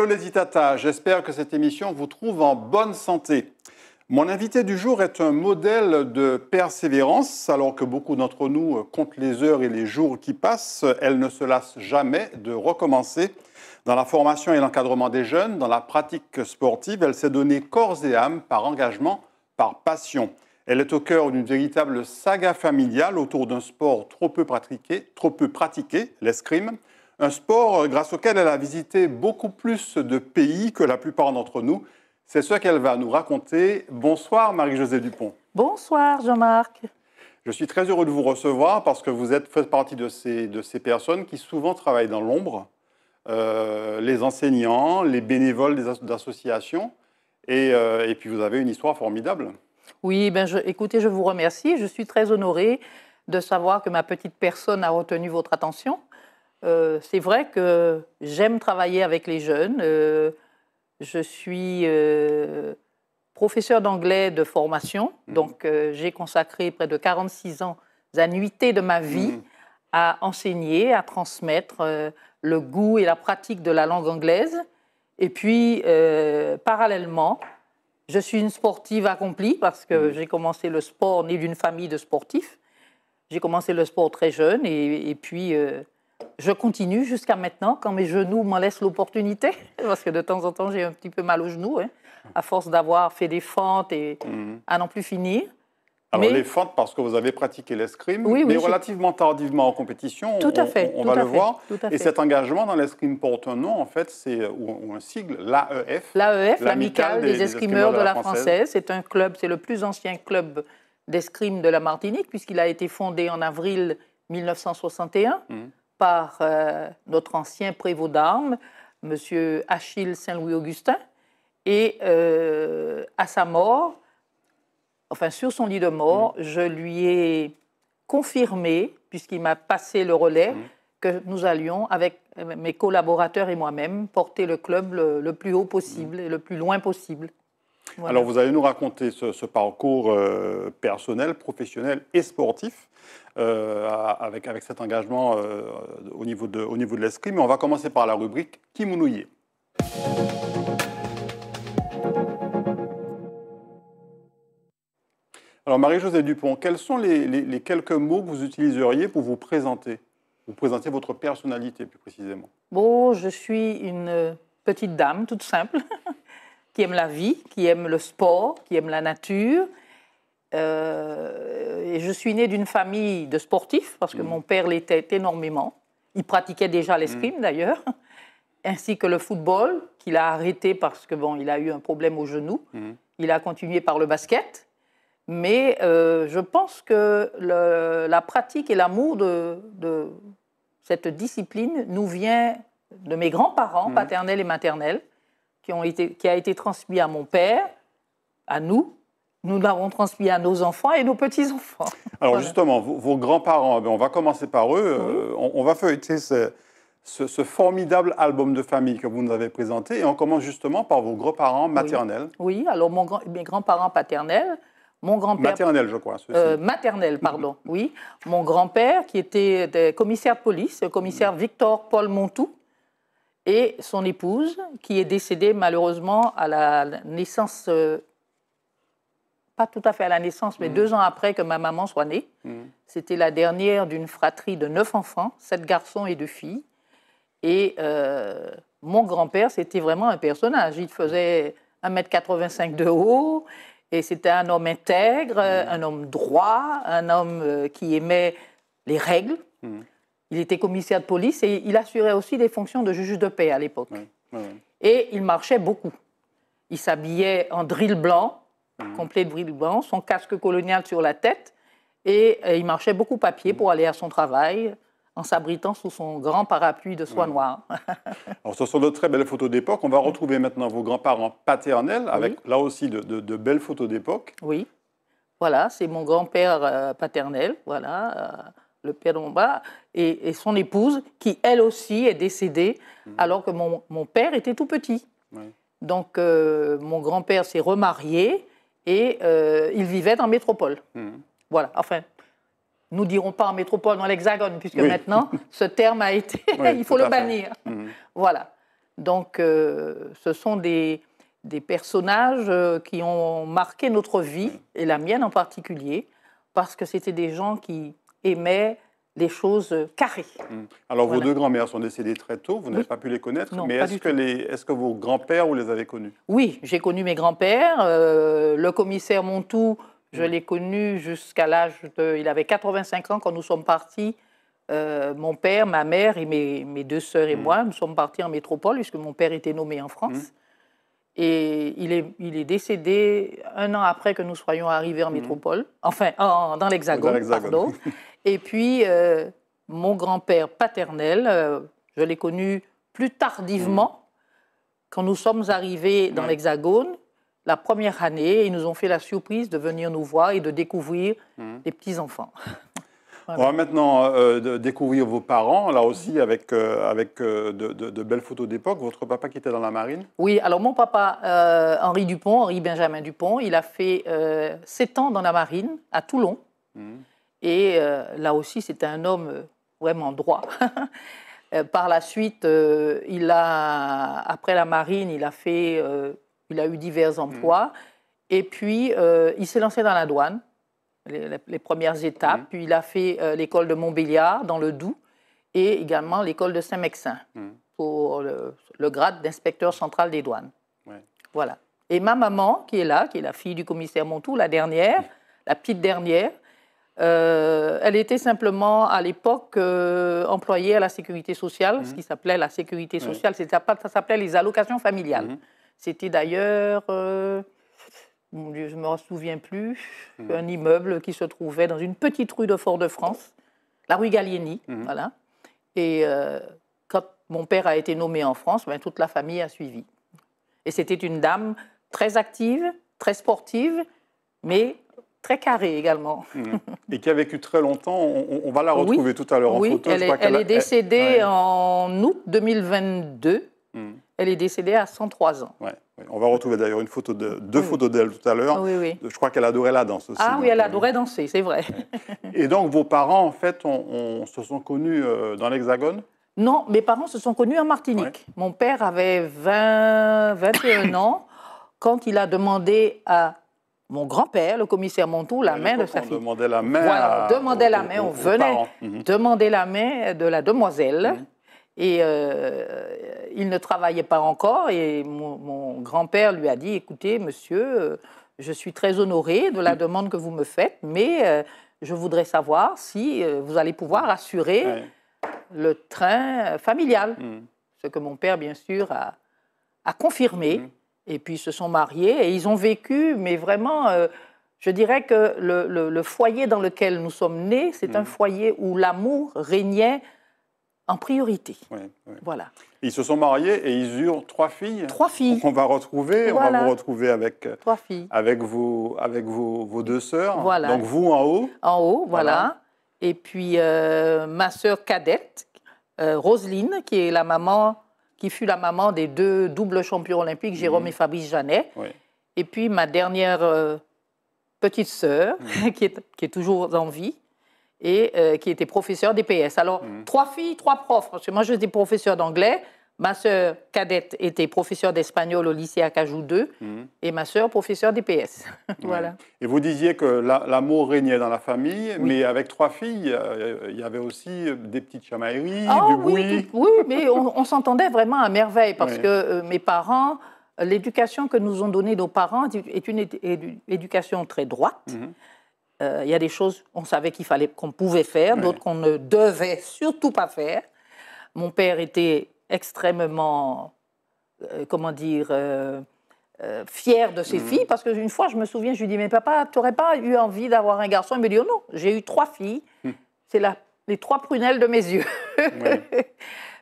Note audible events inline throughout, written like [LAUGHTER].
Hello les Itata, j'espère que cette émission vous trouve en bonne santé. Mon invité du jour est un modèle de persévérance, alors que beaucoup d'entre nous comptent les heures et les jours qui passent, elle ne se lasse jamais de recommencer. Dans la formation et l'encadrement des jeunes, dans la pratique sportive, elle s'est donnée corps et âme par engagement, par passion. Elle est au cœur d'une véritable saga familiale autour d'un sport trop peu pratiqué, trop peu pratiqué, l'escrime. Un sport euh, grâce auquel elle a visité beaucoup plus de pays que la plupart d'entre nous. C'est ce qu'elle va nous raconter. Bonsoir Marie-Josée Dupont. Bonsoir Jean-Marc. Je suis très heureux de vous recevoir parce que vous êtes, faites partie de ces, de ces personnes qui souvent travaillent dans l'ombre, euh, les enseignants, les bénévoles d'associations, et, euh, et, puis vous avez une histoire formidable. Oui, ben écoutez, je vous remercie. Je suis très honorée de savoir que ma petite personne a retenu votre attention. Euh, c'est vrai que j'aime travailler avec les jeunes. Euh, je suis euh, professeur d'anglais de formation, mmh. donc j'ai consacré près de 46 ans annuités de ma vie mmh. à enseigner, à transmettre le goût et la pratique de la langue anglaise. Et puis, parallèlement, je suis une sportive accomplie parce que mmh. j'ai commencé le sport né d'une famille de sportifs. J'ai commencé le sport très jeune et, et puis je continue jusqu'à maintenant, quand mes genoux m'en laissent l'opportunité, [LAUGHS] parce que de temps en temps, j'ai un petit peu mal aux genoux, hein, à force d'avoir fait des fentes et mhm. à n'en plus finir. Alors les fentes, parce que vous avez pratiqué l'escrime, mais relativement tardivement en compétition, tout à fait, on, va le voir. Et cet engagement dans l'escrime porte un nom, en fait, c'est euh, ou, un sigle, l'AEF. L'AEF, l'amicale des, escrimeurs de la, Française. C'est un club, c'est le plus ancien club d'escrime de la Martinique, puisqu'il a été fondé en avril 1961 par euh, notre ancien prévôt d'armes, M. Achille Saint-Louis-Augustin. Et euh, à sa mort, enfin sur son lit de mort, mm. je lui ai confirmé, puisqu'il m'a passé le relais, mm. que nous allions, avec mes collaborateurs et moi-même, porter le club le, plus haut possible mm. et le plus loin possible. Alors vous allez nous raconter ce, parcours euh, personnel, professionnel et sportif euh, avec, avec cet engagement euh, au niveau de, au niveau de l'esprit. Mais on va commencer par la rubrique Kimunouye. Alors Marie-Josée Dupont, quels sont les, les, quelques mots que vous utiliseriez pour vous présenter, vous présenter votre personnalité plus précisément Bon, je suis une petite dame toute simple [LAUGHS] qui aime la vie, qui aime le sport, qui aime la nature, euh, et je suis née d'une famille de sportifs, parce que mm. mon père l'était énormément. Il pratiquait déjà l'escrime, mm. d'ailleurs, [LAUGHS] ainsi que le football, qu'il a arrêté parce que bon, il a eu un problème au genou. Mm. Il a continué par le basket. Mais euh, je pense que la pratique et l'amour de, cette discipline nous vient de mes grands-parents, paternels et maternels, qui, ont été, qui a été transmis à mon père, à nous, nous l'avons transmis à nos enfants et nos petits-enfants. [LAUGHS] Alors justement, vos, grands-parents, eh on va commencer par eux. Euh, on, va feuilleter ce, formidable album de famille que vous nous avez présenté. Et on commence justement par vos grands-parents maternels. Oui, alors mon, mes grands-parents paternels, mon grand-père... Maternel, je crois. Euh, maternel, pardon, [LAUGHS] oui. Mon grand-père, qui était euh, commissaire de police, euh, commissaire Victor Paul Montoux, et son épouse, qui est décédée malheureusement à la naissance pas tout à fait à la naissance, mais mm. deux ans après que ma maman soit née. Mm. C'était la dernière d'une fratrie de neuf enfants, sept garçons et deux filles. Et euh, mon grand-père, c'était vraiment un personnage. Il faisait 1m85 de haut, et c'était un homme intègre, mm. un homme droit, un homme euh, qui aimait les règles. Il était commissaire de police et il assurait aussi des fonctions de juge de paix à l'époque. Et il marchait beaucoup. Il s'habillait en drill blanc, Mhm. complet de banc son casque colonial sur la tête, et euh, il marchait beaucoup à pied pour aller à son travail en s'abritant sous son grand parapluie de soie noire. [LAUGHS] Alors, ce sont de très belles photos d'époque. On va mhm. retrouver maintenant vos grands-parents paternels avec là aussi de, belles photos d'époque. Oui, voilà, c'est mon grand-père euh, paternel, voilà, euh, le père de bas, et, son épouse qui elle aussi est décédée mhm. alors que mon, père était tout petit. Donc mon grand-père s'est remarié et euh, ils vivaient vivait en métropole. Hmm. Voilà, enfin, nous dirons pas en métropole, dans l'Hexagone, puisque maintenant, [LAUGHS] ce terme a été, [LAUGHS] il faut le bannir. Hmm. Voilà. Donc, euh, ce sont des, des, personnages euh, qui ont marqué notre vie, hmm. et la mienne en particulier, parce que c'était des gens qui aimaient des choses euh, carrées. Mmh. Alors vos deux grands-mères sont décédées très tôt, vous n'avez pas pu les connaître, mais est-ce que, vos grands-pères, vous les avez connus Oui, j'ai connu mes grands-pères, euh, le commissaire Montou, je mmh. l'ai connu jusqu'à l'âge de... Il avait 85 ans quand nous sommes partis. Euh, mon père, ma mère et mes, deux sœurs et mmh. moi, nous sommes partis en métropole puisque mon père était nommé en France. Et il est, décédé un an après que nous soyons arrivés en mhm. métropole, enfin dans l'Hexagone, Et puis, euh, mon grand-père paternel, euh, je l'ai connu plus tardivement, mhm. quand nous sommes arrivés dans l'Hexagone, la première année, ils nous ont fait la surprise de venir nous voir et de découvrir mhm. les petits-enfants. On va maintenant euh, découvrir vos parents, là aussi avec, euh, avec euh, de, belles photos d'époque. Votre papa qui était dans la marine Oui, alors mon papa, Henri Dupont, Henri Benjamin Dupont, il a fait 7 ans dans la marine à Toulon. Hmm. Et là aussi, c'était un homme vraiment droit. [LAUGHS] Par la suite, il a, après la marine, il a, fait, il a eu divers emplois. Hmm. Et puis, il s'est lancé dans la douane les, premières étapes. Mhm. Puis il a fait euh, l'école de Montbéliard dans le Doubs et également l'école de Saint-Mexin mhm. pour le, grade d'inspecteur central des douanes. Voilà. Et ma maman, qui est là, qui est la fille du commissaire Montou, la dernière, mhm. la petite dernière, euh, elle était simplement à l'époque euh, employée à la sécurité sociale, ce qui s'appelait la sécurité sociale, ça s'appelait les allocations familiales. C'était d'ailleurs, je ne me souviens plus, hmm. un immeuble qui se trouvait dans une petite rue de Fort-de-France, la rue Gallieni, hmm. voilà. Et euh, quand mon père a été nommé en France, ben, toute la famille a suivi. Et c'était une dame très active, très sportive, mais très carrée également. Hmm. Et qui a vécu très longtemps. On, va la retrouver tout à l'heure en photo. Elle, est, est décédée en août 2022. Elle est décédée à 103 ans on va retrouver d'ailleurs une photo de, deux photos d'elle tout à l'heure. je crois qu'elle adorait la danse aussi. Ah oui, elle euh, adorait danser, c'est vrai. [LAUGHS] Et donc vos parents, en fait, on, se sont connus euh, dans l'Hexagone Non, mes parents se sont connus en Martinique. Mon père avait 20, 21 [COUGHS] ans quand il a demandé à mon grand-père, le commissaire Montoux, la main de sa fille. On demandait la main. on demandait la main, on venait mhm. demander la main de la demoiselle. Mhm. Et euh, il ne travaillait pas encore. Et mon, grand-père lui a dit Écoutez, monsieur, euh, je suis très honoré de la demande que vous me faites, mais euh, je voudrais savoir si vous allez pouvoir assurer le train familial. Hmm. Ce que mon père, bien sûr, a, confirmé. Hmm. Et puis, ils se sont mariés et ils ont vécu, mais vraiment. je dirais que le, foyer dans lequel nous sommes nés, c'est un hmm. foyer où l'amour régnait en priorité. Voilà. Ils se sont mariés et ils eurent trois filles. Trois filles. Qu'on va retrouver, on va vous retrouver avec euh, trois filles, avec vos, avec vos, deux sœurs. Voilà. Donc vous en haut. En haut, voilà. Et puis euh, ma sœur cadette, euh, Roseline, qui est la maman, qui fut la maman des deux doubles champions olympiques, mhm. Jérôme et Fabrice Janet. Et puis ma dernière petite sœur, mhm. [LAUGHS] qui, est, qui est toujours en vie, et euh, qui était professeur d'EPS. Alors, mhm. trois filles, trois profs, parce que moi, je suis professeur d'anglais. Ma sœur cadette était professeure d'espagnol au lycée Acajou 2 mhm. et ma sœur professeure d'EPS. [LAUGHS] voilà. Et vous disiez que l'amour régnait dans la famille, mais avec trois filles, euh, il y avait aussi des petites chamailleries, oh, du bruit. Oui, oui mais on, s'entendait vraiment à merveille parce que euh, mes parents, l'éducation que nous ont donnée nos parents est une éducation très droite. Mhm. Euh, il y a des choses qu'on savait qu'il fallait qu'on pouvait faire, d'autres qu'on ne devait surtout pas faire. Mon père était extrêmement, euh, comment dire, euh, fier de ses mm. filles parce qu'une fois, je me souviens, je lui dis mais papa, tu n'aurais pas eu envie d'avoir un garçon Il me dit oh non, j'ai eu trois filles, mm. c'est les trois prunelles de mes yeux. [LAUGHS]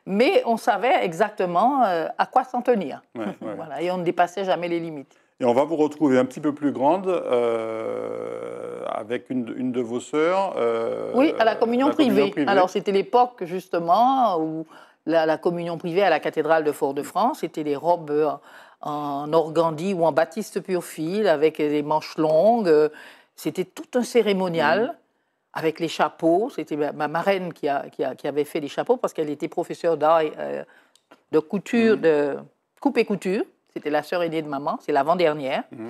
Mais on savait exactement à quoi s'en tenir. [LAUGHS] voilà, et on ne dépassait jamais les limites. Et on va vous retrouver un petit peu plus grande avec une, de vos sœurs. Euh, oui, à la communion, privée. Alors c'était l'époque justement où la, communion privée à la cathédrale de Fort-de-France, c'était les robes en organdie ou en baptiste pur fil avec des manches longues. C'était tout un cérémonial. Mm. avec les chapeaux. C'était ma, marraine qui, qui, avait fait les chapeaux parce qu'elle était professeure d'art euh, de couture, mm. de coupe et couture. C'était la sœur aînée de maman, c'est l'avant-dernière. Mm.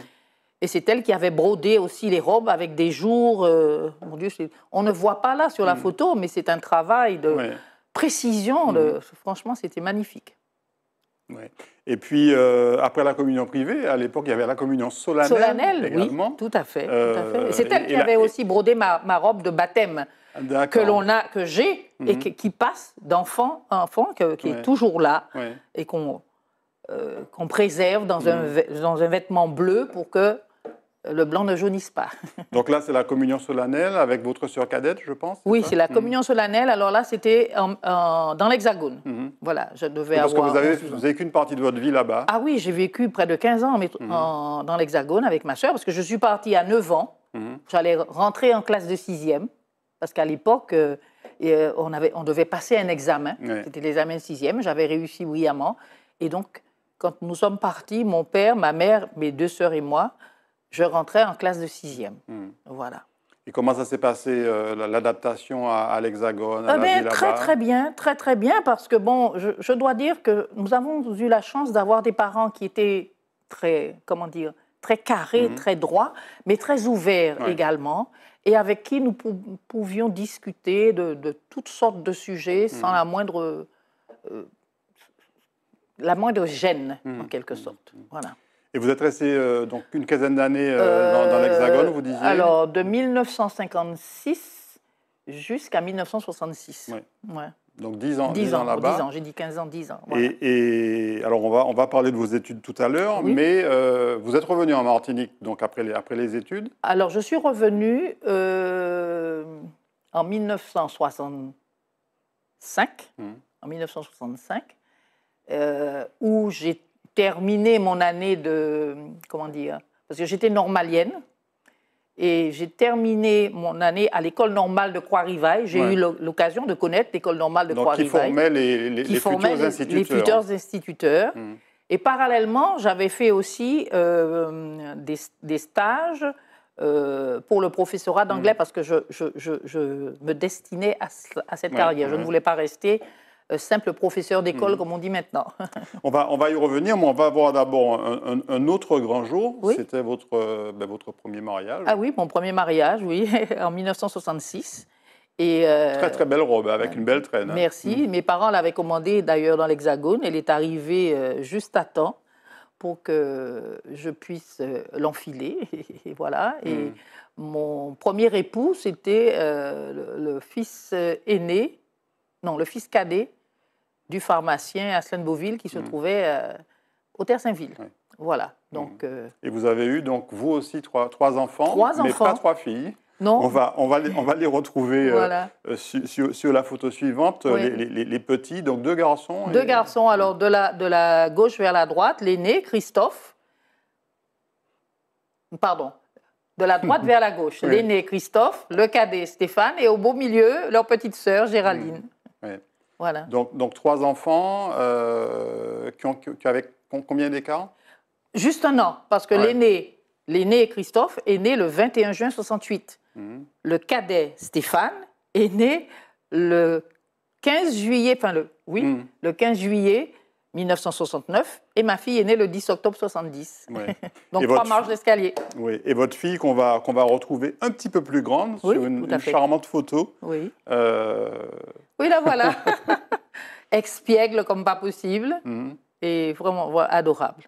Et c'est elle qui avait brodé aussi les robes avec des jours. Euh, mon Dieu, on ne voit pas là sur la mm. photo, mais c'est un travail de précision. Mm. franchement, c'était magnifique. Et puis, euh, après la communion privée, à l'époque, il y avait la communion solennelle. Solennelle, oui, tout à fait. Euh, c'est elle qui avait aussi brodé ma, robe de baptême que l'on a, que j'ai et mm. qui passe d'enfant à enfant, qui est toujours là et qu'on préserve dans, un, dans un vêtement bleu pour que le blanc ne jaunisse pas. [LAUGHS] Donc là, c'est la communion solennelle avec votre sœur cadette, je pense Oui, c'est la mhm. communion solennelle. Alors là, c'était dans l'Hexagone. Mhm. Voilà, je devais parce avoir... Parce que vous avez vécu une partie de votre vie là-bas. Ah oui, j'ai vécu près de 15 ans mhm. dans l'Hexagone avec ma sœur, parce que je suis partie à 9 ans. J'allais rentrer en classe de 6e, parce qu'à l'époque, euh, euh, on, devait passer un examen. C'était l'examen 6e. J'avais réussi brillamment. Et donc, quand nous sommes partis, mon père, ma mère, mes deux sœurs et moi je rentrais en classe de sixième. Hmm. Voilà. Et comment ça s'est passé, euh, l'adaptation à, l'Hexagone eh Très, très bien, très, très bien, parce que, bon, je, dois dire que nous avons eu la chance d'avoir des parents qui étaient très, comment dire, très carrés, hmm. très droits, mais très ouverts également, et avec qui nous pouvions discuter de, toutes sortes de sujets hmm. sans la moindre... Euh, la moindre gêne, en quelque sorte. Voilà. Et vous êtes resté euh, donc une quinzaine d'années euh, euh, dans, l'Hexagone, vous disiez Alors, de 1956 jusqu'à 1966. Donc 10 ans, 10 ans, là-bas. 10 ans, j'ai dit 15 ans, 10 ans. Et, alors, on va, on va parler de vos études tout à l'heure, mais vous êtes revenu en Martinique donc après les, après les études Alors, je suis revenu en 1965, hum. en 1965 où j'ai terminé mon année de. Comment dire Parce que j'étais normalienne. Et j'ai terminé mon année à l'école normale de Croix-Rivaille. J'ai eu l'occasion de connaître l'école normale de Croix-Rivaille. Qui formait les, les, les futurs instituteurs. Les futurs instituteurs. Hum. Et parallèlement, j'avais fait aussi euh, des, stages euh, pour le professorat d'anglais hum. parce que je, me destinais à, cette carrière. Je ne voulais pas rester euh, simple professeur d'école, hmm. comme on dit maintenant. [LAUGHS] on, va, on va y revenir, mais on va voir d'abord un, autre grand jour. C'était votre, euh, ben, votre premier mariage. Ah oui, mon premier mariage, oui, [LAUGHS] en 1966. Et euh, très très belle robe avec une belle traîne. Hein. Merci. Hmm. Mes parents l'avaient commandée d'ailleurs dans l'Hexagone. Elle est arrivée juste à temps pour que je puisse l'enfiler. [LAUGHS] Et voilà. Et hmm. mon premier époux, c'était le, fils aîné, non, le fils cadet du pharmacien Aslan Beauville qui se mm. trouvait euh, au Terre-Saint-Ville. Voilà. Donc, mm. euh, Et vous avez eu, donc, vous aussi, trois, trois enfants, trois mais pas trois filles. Non. On va, on va, les, on va les retrouver euh, sur, la photo suivante, les, petits, donc deux garçons. Deux garçons, alors de la, de la gauche vers la droite, l'aîné, Christophe. Pardon, de la droite [LAUGHS] vers la gauche. L'aîné, Christophe, le cadet, Stéphane, et au beau milieu, leur petite sœur, Géraldine. Mm. Oui. Donc, trois enfants euh, qui, ont, avec combien d'écart Juste un an, parce que l'aîné, l'aîné Christophe est né le 21 juin 68. Mhm. Le cadet Stéphane est né le 15 juillet, oui, mhm. le 15 juillet 1969 et ma fille est née le 10 octobre 70. [LAUGHS] Donc trois marches d'escalier. Oui. Et votre fille qu'on va, qu'on va retrouver un petit peu plus grande sur une, charmante photo. Oui. Euh, oui, la voilà. [LAUGHS] Expiègle comme pas possible mhm. et vraiment adorable.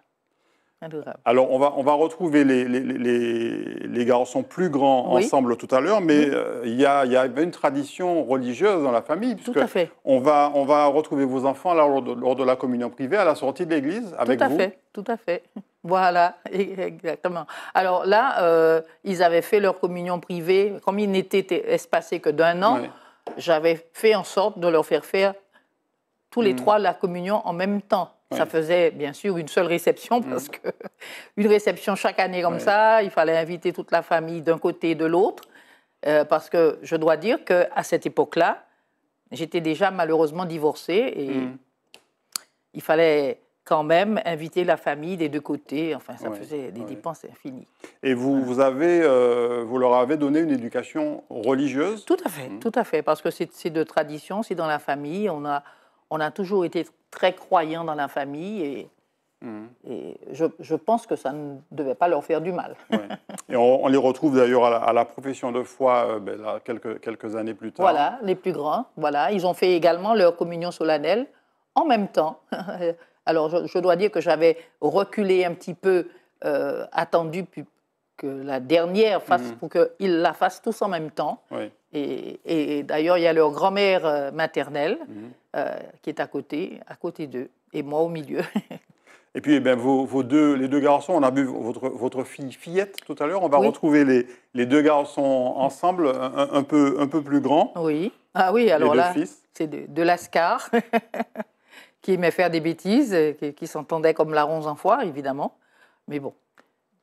Alors, on va, on va retrouver les, garçons plus grands ensemble tout à l'heure, mais euh, il y, a, une tradition religieuse dans la famille. tout à fait. On va, on va retrouver vos enfants lors, de, la communion privée, à la sortie de l'église, avec vous. Tout à fait, tout à fait. [LAUGHS] Voilà, [LAUGHS] exactement. Alors là, euh, ils avaient fait leur communion privée, comme ils n'étaient espacés que d'un an, j'avais fait en sorte de leur faire faire tous les hmm. trois la communion en même temps. Ça faisait bien sûr une seule réception mm. parce qu'une que [LAUGHS] une réception chaque année comme ça, il fallait inviter toute la famille d'un côté et de l'autre euh, parce que je dois dire que à cette époque-là, j'étais déjà malheureusement divorcée et mm. il fallait quand même inviter la famille des deux côtés. Enfin, ça faisait des dépenses infinies. Et vous, vous, avez, euh, vous leur avez donné une éducation religieuse Tout à fait, mm. tout à fait, parce que c'est de tradition, c'est dans la famille. On a, on a toujours été très croyants dans la famille et, mhm. je, pense que ça ne devait pas leur faire du mal. Et on, les retrouve d'ailleurs à, la profession de foi euh, ben quelques, quelques années plus tard. Voilà, les plus grands. Voilà, ils ont fait également leur communion solennelle en même temps. [LAUGHS] Alors je, dois dire que j'avais reculé un petit peu, euh, attendu que la dernière fasse, pour mhm. pour qu'ils la fassent tous en même temps. Et, d'ailleurs, il y a leur grand-mère euh, maternelle mhm. Euh, qui est à côté, à côté d'eux, et moi au milieu. [LAUGHS] et puis, eh vos, deux, les deux garçons, on a vu votre, fille fillette tout à l'heure. On va retrouver les, les, deux garçons ensemble, un, peu, un peu plus grands. Oui. Ah oui, alors là, c'est de, l'ascar [LAUGHS] qui aimait faire des bêtises, qui, s'entendait comme la en foire, évidemment. Mais bon,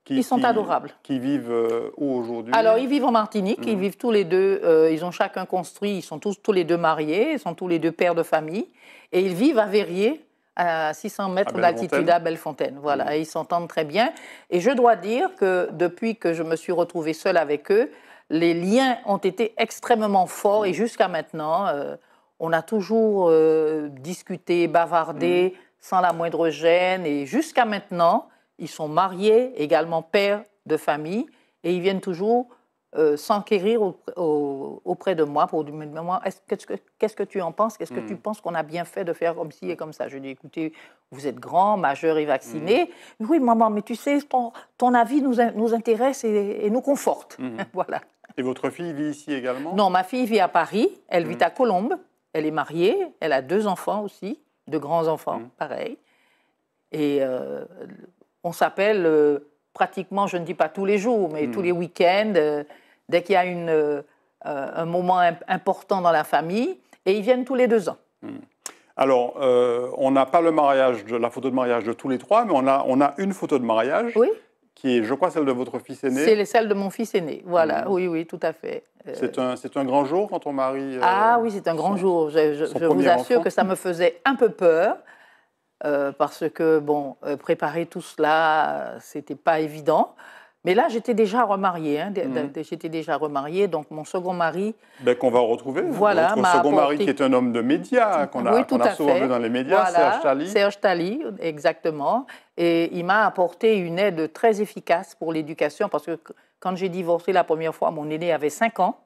ils sont adorables. Qui vivent euh, où aujourd'hui Alors, ils vivent en Martinique, ils hmm. vivent tous les deux, euh, ils ont chacun construit, ils sont tous, tous les deux mariés, ils sont tous les deux pères de famille, et ils vivent à Verrier, à 600 mètres d'altitude à Bellefontaine. Voilà, hmm. ils s'entendent très bien. Et je dois dire que depuis que je me suis retrouvée seule avec eux, les liens ont été extrêmement forts, et hmm. jusqu'à maintenant, euh, on a toujours discuté, bavardé, sans la moindre gêne, et jusqu'à maintenant, ils sont mariés, également pères de famille, et ils viennent toujours euh, s'enquérir auprès de moi pour me demander qu'est-ce que, qu'est-ce que tu en penses Qu'est-ce que tu hmm. penses qu'on a bien fait de faire comme ci et comme ça Je dis écoutez, vous êtes grand, majeur et hmm. vacciné. Oui, maman, mais tu sais, ton, ton avis nous, nous intéresse et, nous conforte. Hmm. [LAUGHS] voilà. Et votre fille vit ici également Non, ma fille vit à Paris. Elle vit à Colombes. Elle est mariée. Elle a deux enfants aussi, de grands enfants, pareil. Et euh, on s'appelle euh, pratiquement, je ne dis pas tous les jours, mais hmm. tous les week-ends, euh, dès qu'il y a euh, un moment important dans la famille, et ils viennent tous les deux ans. Hmm. Alors, on n'a pas le mariage, la photo de mariage de tous les trois, mais on a, on a une photo de mariage. Oui qui est, je crois, celle de votre fils aîné. C'est celle de mon fils aîné, voilà, hmm. oui, oui, tout à fait. C'est un, grand jour quand on marie. ah oui, c'est un grand jour. Je, vous assure que ça me faisait un peu peur euh, parce que, bon, euh, préparer tout cela, euh, c'était pas évident. Mais là, j'étais déjà remariée. Hein, mhm. J'étais déjà remariée, donc mon second mari. Ben, qu'on va retrouver. Hein. Voilà. Mon second mari qui est un homme de médias, qu'on a, souvent vu dans les médias, Serge Tali. Serge Tali, exactement. Et il m'a apporté une aide très efficace pour l'éducation, parce que quand j'ai divorcé la première fois, mon aîné avait 5 ans.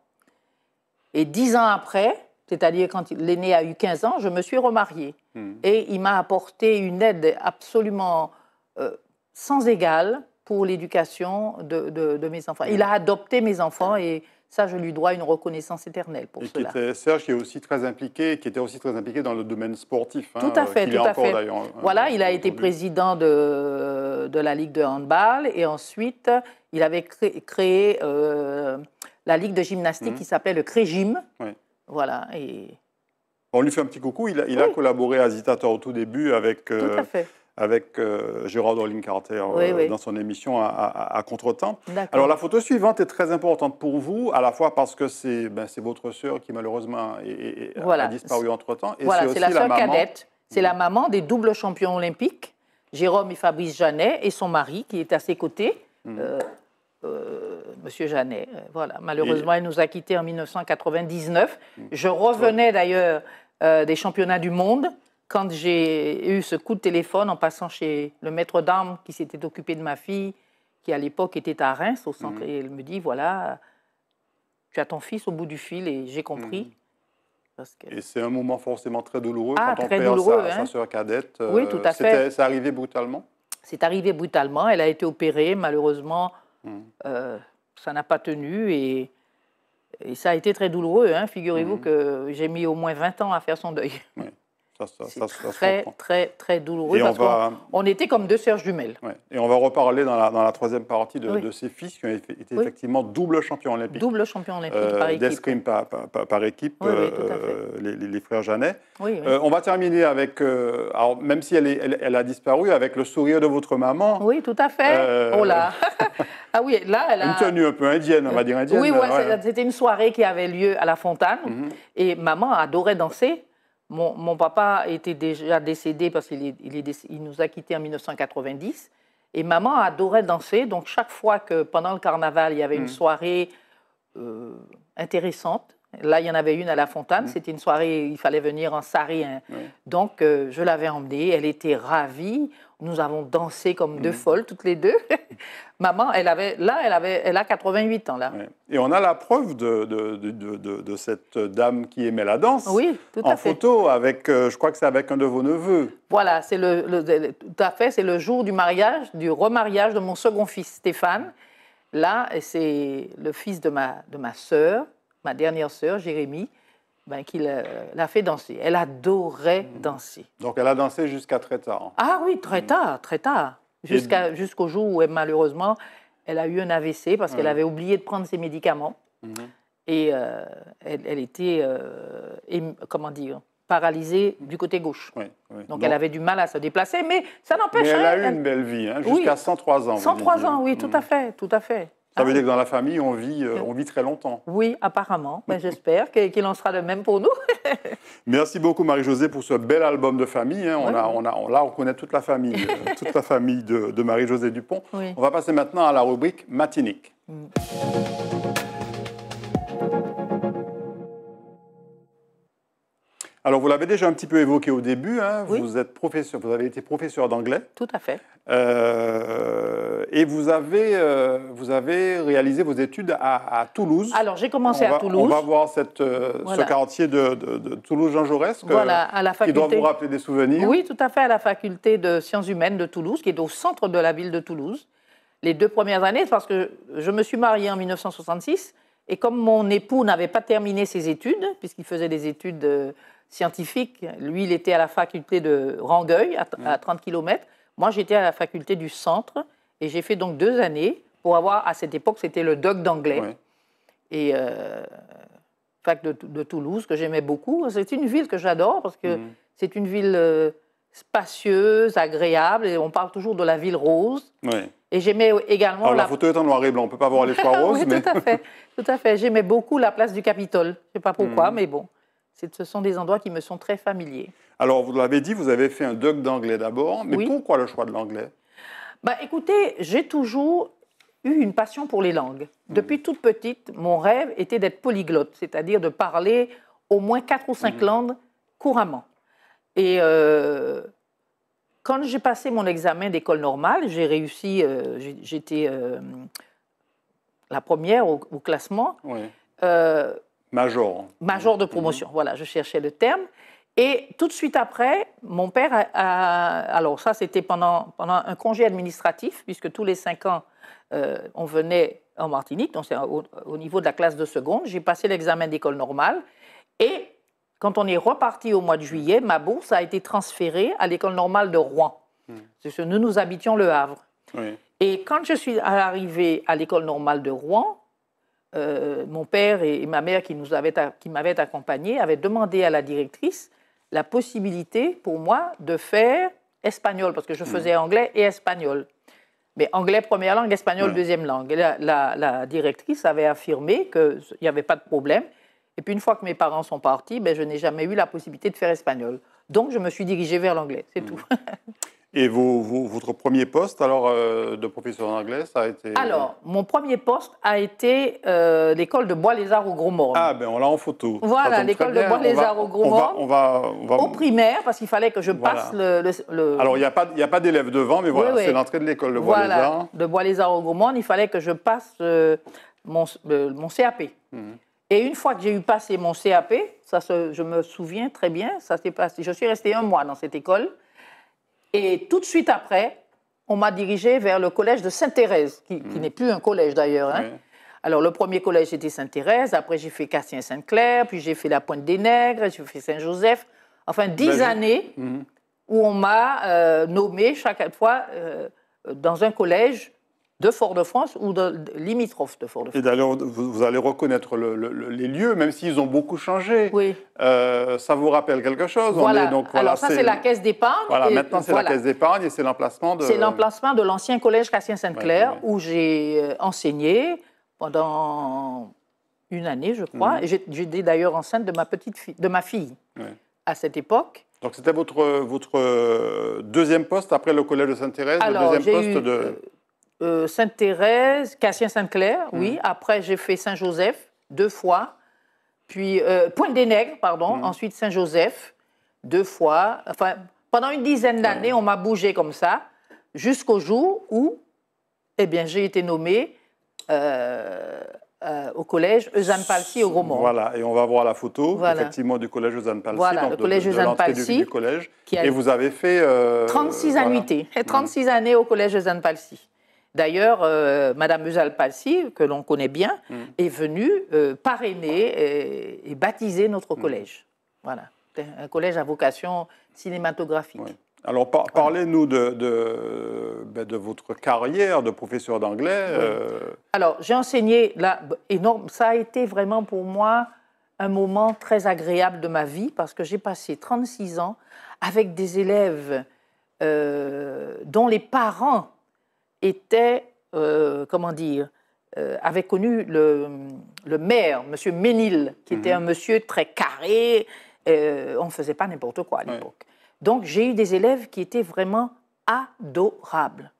Et 10 ans après, c'est-à-dire quand l'aîné a eu 15 ans, je me suis remariée. Hmm. Et il m'a apporté une aide absolument euh, sans égale pour l'éducation de, mes enfants. Il hmm. a adopté mes enfants et ça, je lui dois une reconnaissance éternelle pour et cela. Qui était, Serge, qui est aussi très impliqué, qui était aussi très impliqué dans le domaine sportif. Hein, tout à fait, euh, tout à fait. Hein, voilà, il a euh, été président de, la Ligue de handball et ensuite, il avait créé, la Ligue de gymnastique hmm. qui s'appelle le Crégym. Oui. Voilà, et on lui fait un petit coucou. Il, a collaboré à Zitator au tout début avec. Euh, avec euh, Gérard Orling Carter euh, dans son émission à, à, à Contretemps. Alors la photo suivante est très importante pour vous, à la fois parce que c'est ben, votre sœur qui malheureusement a disparu entre-temps. Voilà, c'est la sœur cadette. C'est la mm. maman des doubles champions olympiques, Jérôme et Fabrice Janet, et son mari qui est à ses côtés. Mm. Euh, Monsieur Janet, voilà. Malheureusement, elle nous a quittés en 1999. Mm. Je revenais d'ailleurs euh, des championnats du monde quand j'ai eu ce coup de téléphone en passant chez le maître d'armes qui s'était occupé de ma fille, qui à l'époque était à Reims au centre, mhm. et elle me dit voilà, tu as ton fils au bout du fil et j'ai compris. Mhm. Et c'est un moment forcément très douloureux ah, quand on perd sa, hein. cadette. Oui, euh, tout à fait. C'est arrivé brutalement C'est arrivé brutalement. Elle a été opérée. Malheureusement, mhm. euh, ça n'a pas tenu. Et et ça a été très douloureux. Hein. Figurez-vous mmh. que j'ai mis au moins 20 ans à faire son deuil très, très, très douloureux. on, était comme deux sœurs jumelles. Et on va reparler dans la, troisième partie de, ses ces fils qui ont été effectivement double champion olympique. Double champion olympique euh, par équipe. D'escrime par, équipe, les, frères Janet. Euh, on va terminer avec, euh, alors, même si elle, elle, a disparu, avec le sourire de votre maman. Oui, tout à fait. Oh là [LAUGHS] Ah oui, là, elle a... Une tenue un peu indienne, on va dire indienne. Oui, c'était une soirée qui avait lieu à la fontaine. Mhm. Et maman adorait danser. Mon, papa était déjà décédé parce qu'il nous a quittés en 1990. Et maman adorait danser. Donc, chaque fois que pendant le carnaval, il y avait une mm. soirée euh, intéressante, là, il y en avait une à La Fontaine. Mm. C'était une soirée, il fallait venir en sari. Hein. Donc, euh, je l'avais emmenée. Elle était ravie nous avons dansé comme deux mm. folles, toutes les deux. [LAUGHS] Maman, elle avait, là, elle, avait, elle a 88 ans. Là. Et on a la preuve de, de, cette dame qui aimait la danse oui, tout à fait. En photo, avec, euh, je crois que c'est avec un de vos neveux. Voilà, c'est tout à fait, c'est le jour du mariage, du remariage de mon second fils Stéphane. Là, c'est le fils de ma, de ma sœur, ma dernière sœur, Jérémy, ben, qui euh, l'a fait danser. Elle adorait mmh. danser. Donc elle a dansé jusqu'à très tard. Ah oui, très mmh. tard, très tard. Jusqu'au jour où, malheureusement, elle a eu un AVC parce qu'elle mmh. avait oublié de prendre ses médicaments. Et euh, elle, était, euh, comment dire, paralysée du côté gauche. Donc, elle avait du mal à se déplacer, mais ça n'empêche. Elle a hein, eu une belle vie, hein, jusqu'à 103 ans. 103 ans, oui, tout à fait, tout à fait. Ça veut ah dire que dans la famille, on vit, euh, on vit très longtemps. Oui, apparemment. Ben, [LAUGHS] J'espère qu'il en sera de même pour nous. [LAUGHS] Merci beaucoup, Marie-Josée, pour ce bel album de famille. Hein. On a, on a, là, on connaît toute la famille, euh, [LAUGHS] toute la famille de, Marie-Josée Dupont. On va passer maintenant à la rubrique matinique. Mm. Alors, vous l'avez déjà un petit peu évoqué au début, hein. vous, êtes professeur, vous avez été professeur d'anglais. Tout à fait. Euh, et vous avez, euh, vous avez réalisé vos études à, Toulouse. Alors, j'ai commencé à Toulouse. On va voir cette, euh, ce quartier de, Toulouse-Jean Jaurès, qui doit vous rappeler des souvenirs. Oui, tout à fait, à la faculté de sciences humaines de Toulouse, qui est au centre de la ville de Toulouse. Les deux premières années, parce que je me suis mariée en 1966, et comme mon époux n'avait pas terminé ses études, puisqu'il faisait des études scientifique. Lui, il était à la faculté de Rangueil, à, 30 km. Moi, j'étais à la faculté du centre et j'ai fait donc deux années pour avoir, à cette époque, c'était le doc d'anglais. Et euh, fac de, Toulouse, que j'aimais beaucoup. C'est une ville que j'adore parce que mm-hmm. c'est une ville euh, spacieuse, agréable. Et on parle toujours de la ville rose. Et j'aimais également. Alors, la... photo est en noir et blanc, on ne peut pas voir les choix [LAUGHS] roses. mais... tout à fait. Tout à fait. J'aimais beaucoup la place du Capitole. Je ne sais pas pourquoi, mm. mais bon. Ce sont des endroits qui me sont très familiers. Alors, vous l'avez dit, vous avez fait un doc d'anglais d'abord, mais pourquoi le choix de l'anglais bah, Écoutez, j'ai toujours eu une passion pour les langues. Depuis hmm. toute petite, mon rêve était d'être polyglotte, c'est-à-dire de parler au moins quatre ou cinq hmm. langues couramment. Et euh, quand j'ai passé mon examen d'école normale, j'ai réussi, euh, j'étais euh, la première au, classement. Oui. Major. Major de promotion, mhm. voilà, je cherchais le terme. Et tout de suite après, mon père, a, alors ça c'était pendant, pendant un congé administratif, puisque tous les cinq ans, euh, on venait en Martinique, donc c'est au, niveau de la classe de seconde, j'ai passé l'examen d'école normale. Et quand on est reparti au mois de juillet, ma bourse a été transférée à l'école normale de Rouen. Mhm. nous, nous habitions le Havre. Et quand je suis arrivée à l'école normale de Rouen, euh, mon père et, ma mère qui m'avaient accompagnée avaient demandé à la directrice la possibilité pour moi de faire espagnol, parce que je hmm. faisais anglais et espagnol. Mais anglais première langue, espagnol hmm. deuxième langue. la, directrice avait affirmé qu'il n'y avait pas de problème. Et puis une fois que mes parents sont partis, ben, je n'ai jamais eu la possibilité de faire espagnol. Donc je me suis dirigée vers l'anglais, c'est hmm. tout. [LAUGHS] Et votre premier poste, alors, euh, de professeur d'anglais, ça a été euh, Alors, mon premier poste a été euh, l'école de Bois-les-Arts au Gros-Morne. Ah, ben on l'a en photo. Voilà, l'école de Bois-les-Arts au Gros-Morne. On va, on va, Au primaire, parce qu'il fallait que je passe le, Alors, il n'y a pas, pas d'élèves devant, mais voilà, c'est l'entrée de l'école de Bois-les-Arts. Voilà, de Bois-les-Arts au Gros-Morne, il fallait que je passe mon, mon, CAP. Mhm. Et une fois que j'ai eu passé mon CAP, ça je me souviens très bien, ça s'est passé. Je suis restée un mois dans cette école. Et tout de suite après, on m'a dirigé vers le collège de Sainte-Thérèse, qui, hmm. n'est plus un collège d'ailleurs. Hein. Alors, le premier collège, était Sainte-Thérèse. Après, j'ai fait Castien-Sainte-Claire, puis j'ai fait la Pointe des Nègres, j'ai fait Saint-Joseph. Enfin, dix bah, années hmm. où on m'a euh, nommé chaque fois euh, dans un collège de Fort-de-France ou de, de de Fort-de-France. Et vous, vous, allez reconnaître les lieux, même s'ils ont beaucoup changé. Oui. Euh, ça vous rappelle quelque chose voilà. donc, voilà Alors ça, c'est la caisse d'épargne. Voilà, maintenant, c'est la caisse d'épargne et c'est l'emplacement de... C'est l'emplacement de l'ancien collège Cassien-Sainte-Claire, où j'ai euh, enseigné pendant une année, je crois. Mhm. j'ai J'étais d'ailleurs enceinte de ma, petite fille, de ma fille à cette époque. Donc c'était votre, votre euh, deuxième poste après le collège de Sainte-Thérèse, le deuxième poste de... Euh, Sainte-Thérèse, Cassien-Sainte-Claire, oui. Mm. Après, j'ai fait Saint-Joseph deux fois. Puis euh, Pointe des Nègres, pardon. Mm. Ensuite, Saint-Joseph deux fois. Enfin, pendant une dizaine d'années, mm. on m'a bougé comme ça, jusqu'au jour où, eh bien, j'ai été nommé euh, au collège Eusanne Palsy au Gros Voilà, et on va voir la photo effectivement du collège Eusanne Palsy. Voilà, le collège Eusanne Palsy. Du, collège. et vous avez fait. 36 années et 36 années au collège Eusanne Palsy. D'ailleurs, Mme euh, Madame Musalpassi, que l'on connaît bien, mm. est venue euh, parrainer et, baptiser notre mm. collège. Voilà, un collège à vocation cinématographique. Alors, parlez-nous ben, de, votre carrière de professeur d'anglais. Euh. Alors, j'ai enseigné là, énorme. Ça a été vraiment pour moi un moment très agréable de ma vie parce que j'ai passé 36 ans avec des élèves dont les parents était, euh, comment dire, euh, avait connu le, maire, M. Ménil, qui était mhm. un monsieur très carré. Euh, on ne faisait pas n'importe quoi à l'époque. Donc j'ai eu des élèves qui étaient vraiment adorables.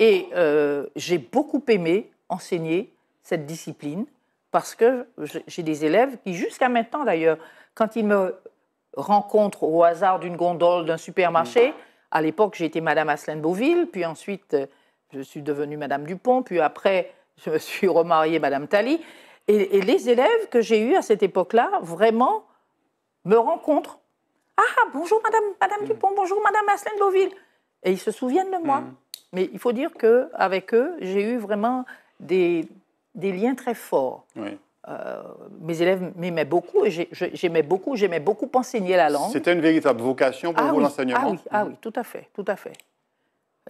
Et j'ai beaucoup aimé enseigner cette discipline parce que j'ai des élèves qui, jusqu'à maintenant d'ailleurs, quand ils me rencontrent au hasard d'une gondole d'un supermarché. Mm. À l'époque, j'étais Madame Asselin Beauville, puis ensuite je suis devenue Madame Dupont, puis après, [LAUGHS] je me suis remariée Madame Tally Et, les élèves que j'ai eus à cette époque-là, vraiment, me rencontrent. Ah, bonjour Madame, Madame mm. Dupont, bonjour Madame Asselin Beauville. Et ils se souviennent de moi. Mm. Mais il faut dire que avec eux, j'ai eu vraiment des, liens très forts. Euh, mes élèves m'aimaient beaucoup et j'aimais beaucoup, j'aimais beaucoup enseigner la langue. C'était une véritable vocation pour ah vous ah l'enseignement. Ah oui, ah oui, tout à fait, tout à fait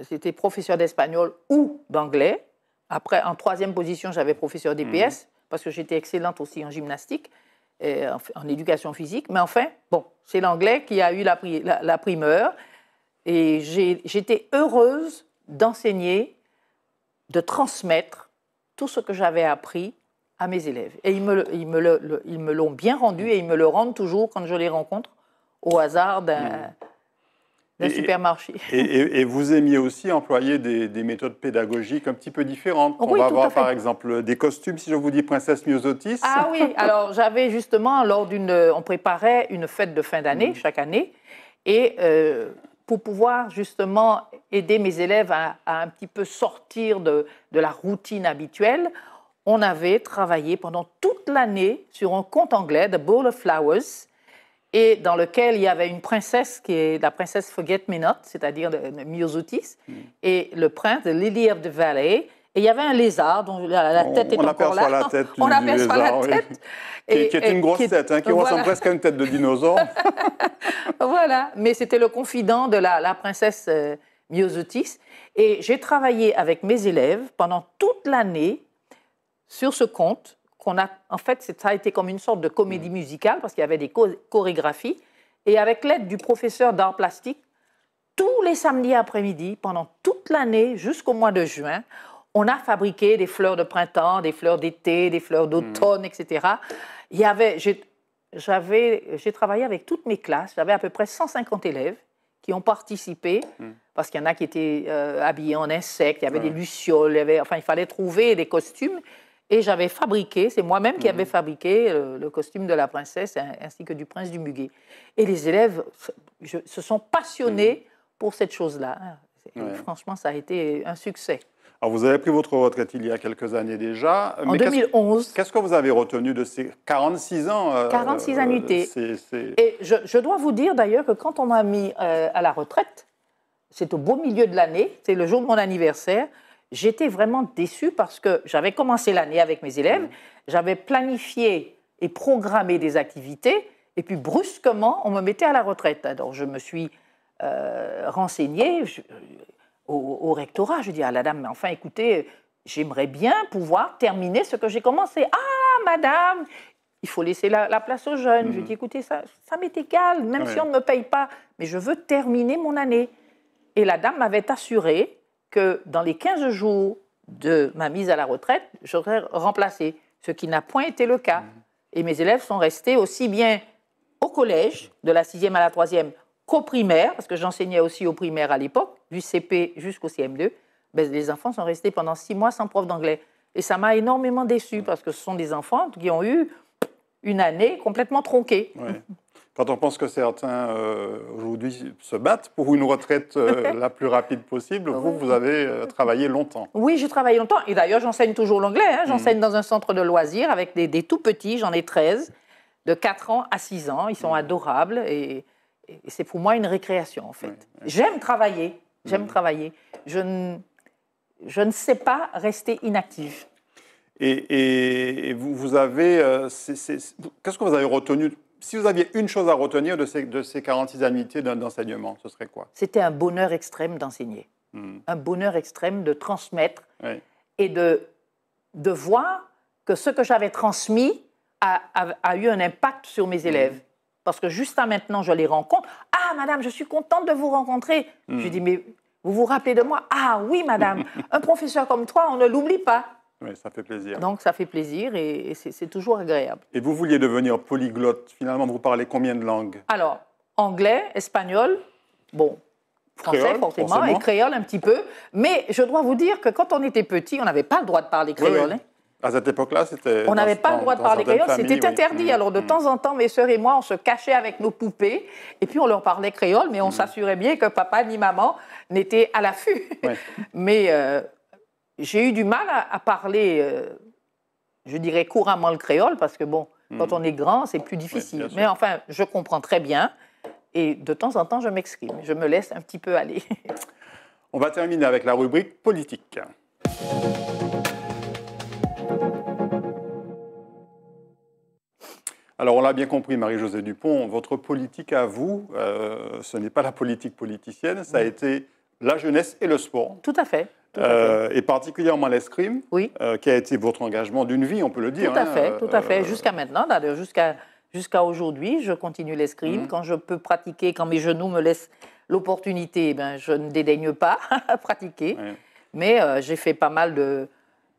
c'était professeur d'espagnol ou d'anglais. Après, en troisième position, j'avais professeur d'EPS, mhm. parce que j'étais excellente aussi en gymnastique, et en, éducation physique. Mais enfin, bon, c'est l'anglais qui a eu la, primeur. Et j'étais heureuse d'enseigner, de transmettre tout ce que j'avais appris à mes élèves. Et ils me, ils me l'ont bien rendu et ils me le rendent toujours quand je les rencontre au hasard d'un... Mhm et, Et, vous aimiez aussi employer des, méthodes pédagogiques un petit peu différentes. On va avoir par exemple des costumes, si je vous dis Princesse Myosotis. Ah oui, [LAUGHS] alors j'avais justement, lors d'une. On préparait une fête de fin d'année, mm. chaque année, et euh, pour pouvoir justement aider mes élèves à, un petit peu sortir de, de la routine habituelle, on avait travaillé pendant toute l'année sur un conte anglais, The Bowl of Flowers, et dans lequel il y avait une princesse qui est la princesse Forget Me Not, c'est-à-dire Myosotis, mm. et le prince de Lily of the Valley. Et il y avait un lézard dont la, tête est on encore là. La tête [LAUGHS] on aperçoit lézard, la tête. Et, qui, est une grosse tête, hein, qui ressemble presque à une tête de dinosaure. [LAUGHS] voilà, mais c'était le confident de la, princesse euh, Myosotis. Et j'ai travaillé avec mes élèves pendant toute l'année sur ce conte qu'on a. En fait, ça a été comme une sorte de comédie mm. musicale parce qu'il y avait des chorégraphies. Et avec l'aide du professeur d'art plastique, tous les samedis après-midi, pendant toute l'année jusqu'au mois de juin, on a fabriqué des fleurs de printemps, des fleurs d'été, des fleurs mm. d'automne, etc. Il y avait, j'ai travaillé avec toutes mes classes. J'avais à peu près 150 élèves qui ont participé, mm. parce qu'il y en a qui étaient euh, habillés en insectes, il y avait des lucioles, enfin, il fallait trouver des costumes et j'avais fabriqué, c'est moi-même qui avais mhm. fabriqué euh, le, costume de la princesse hein, ainsi que du prince du Muguet. Et les élèves se sont passionnés mhm. pour cette chose-là. Hein. Franchement, ça a été un succès. Alors, vous avez pris votre retraite il y a quelques années déjà. En 2011. Qu'est-ce que vous avez retenu de ces 46 ans 46 euh, euh, annuités. Et je, dois vous dire d'ailleurs que quand on m'a mis à la retraite, c'est au beau milieu de l'année, c'est le jour de mon anniversaire, j'étais vraiment déçue parce que j'avais commencé l'année avec mes élèves, mmh. j'avais planifié et programmé des activités, et puis brusquement, on me mettait à la retraite. Alors je me suis euh, renseignée euh, au, rectorat. Je dis à la dame, mais enfin écoutez, j'aimerais bien pouvoir terminer ce que j'ai commencé. Ah, madame, il faut laisser la, place aux jeunes. Je mmh. dis, écoutez, ça, ça m'est égal, même si on ne me paye pas, mais je veux terminer mon année. Et la dame m'avait assuré que dans les 15 jours de ma mise à la retraite, j'aurais remplacé, ce qui n'a point été le cas. Mmh. Et mes élèves sont restés aussi bien au collège, de la 6e à la 3e, qu'au primaire, parce que j'enseignais aussi au primaire à l'époque, du CP jusqu'au CM2. Ben, les enfants sont restés pendant 6 mois sans prof d'anglais. Et ça m'a énormément déçu parce que ce sont des enfants qui ont eu une année complètement tronquée. Quand on pense que certains euh, aujourd'hui se battent pour une retraite euh, [LAUGHS] la plus rapide possible, vous, vous avez euh, travaillé longtemps. Oui, j'ai travaillé longtemps. Et d'ailleurs, j'enseigne toujours l'anglais. Hein. J'enseigne mm. dans un centre de loisirs avec des, des tout petits. J'en ai 13, de 4 ans à 6 ans. Ils sont mm. adorables. Et, c'est pour moi une récréation, en fait. J'aime travailler. J'aime mm. travailler. Je ne, je ne sais pas rester inactive. Et, et, vous, vous avez. Qu'est-ce que vous avez retenu si vous aviez une chose à retenir de ces, de ces 46 annuités d'enseignement, ce serait quoi C'était un bonheur extrême d'enseigner. Hmm. Un bonheur extrême de transmettre et de, de voir que ce que j'avais transmis a, eu un impact sur mes hmm. élèves. Parce que juste à maintenant, je les rencontre. Ah, madame, je suis contente de vous rencontrer. Je hmm. dis, mais vous vous rappelez de moi Ah oui, madame, [LAUGHS] un professeur comme toi, on ne l'oublie pas. Oui, ça fait plaisir. Donc ça fait plaisir et, c'est toujours agréable. Et vous vouliez devenir polyglotte. Finalement, vous parlez combien de langues Alors, anglais, espagnol, bon, français forcément, et créole un petit peu. Mais je dois vous dire que quand on était petit, on n'avait pas le droit de parler créole. Hein. À cette époque-là, c'était. On n'avait pas le droit de parler créole, c'était interdit. Mmh, Alors, de mmh. temps en temps, mes sœurs et moi, on se cachait avec nos poupées et puis on leur parlait créole, mais on mmh. s'assurait bien que papa ni maman n'étaient à l'affût. [LAUGHS] mais euh, j'ai eu du mal à, parler, euh, je dirais couramment le créole, parce que bon, hmm. quand on est grand, c'est plus difficile. Mais enfin, je comprends très bien. Et de temps en temps, je m'exprime. Je me laisse un petit peu aller. [LAUGHS] on va terminer avec la rubrique politique. Alors, on l'a bien compris, Marie-Josée Dupont, votre politique à vous, euh, ce n'est pas la politique politicienne, ça a été la jeunesse et le sport. Tout à fait. Euh, et particulièrement l'escrime, euh, qui a été votre engagement d'une vie, on peut le dire. Tout à hein, fait, tout à fait. Euh, jusqu'à maintenant, d'ailleurs, jusqu'à jusqu'à aujourd'hui, je continue l'escrime. Mhm. Quand je peux pratiquer, quand mes genoux me laissent l'opportunité, eh ben, je ne dédaigne pas [LAUGHS] à pratiquer. Mais j'ai fait pas mal de,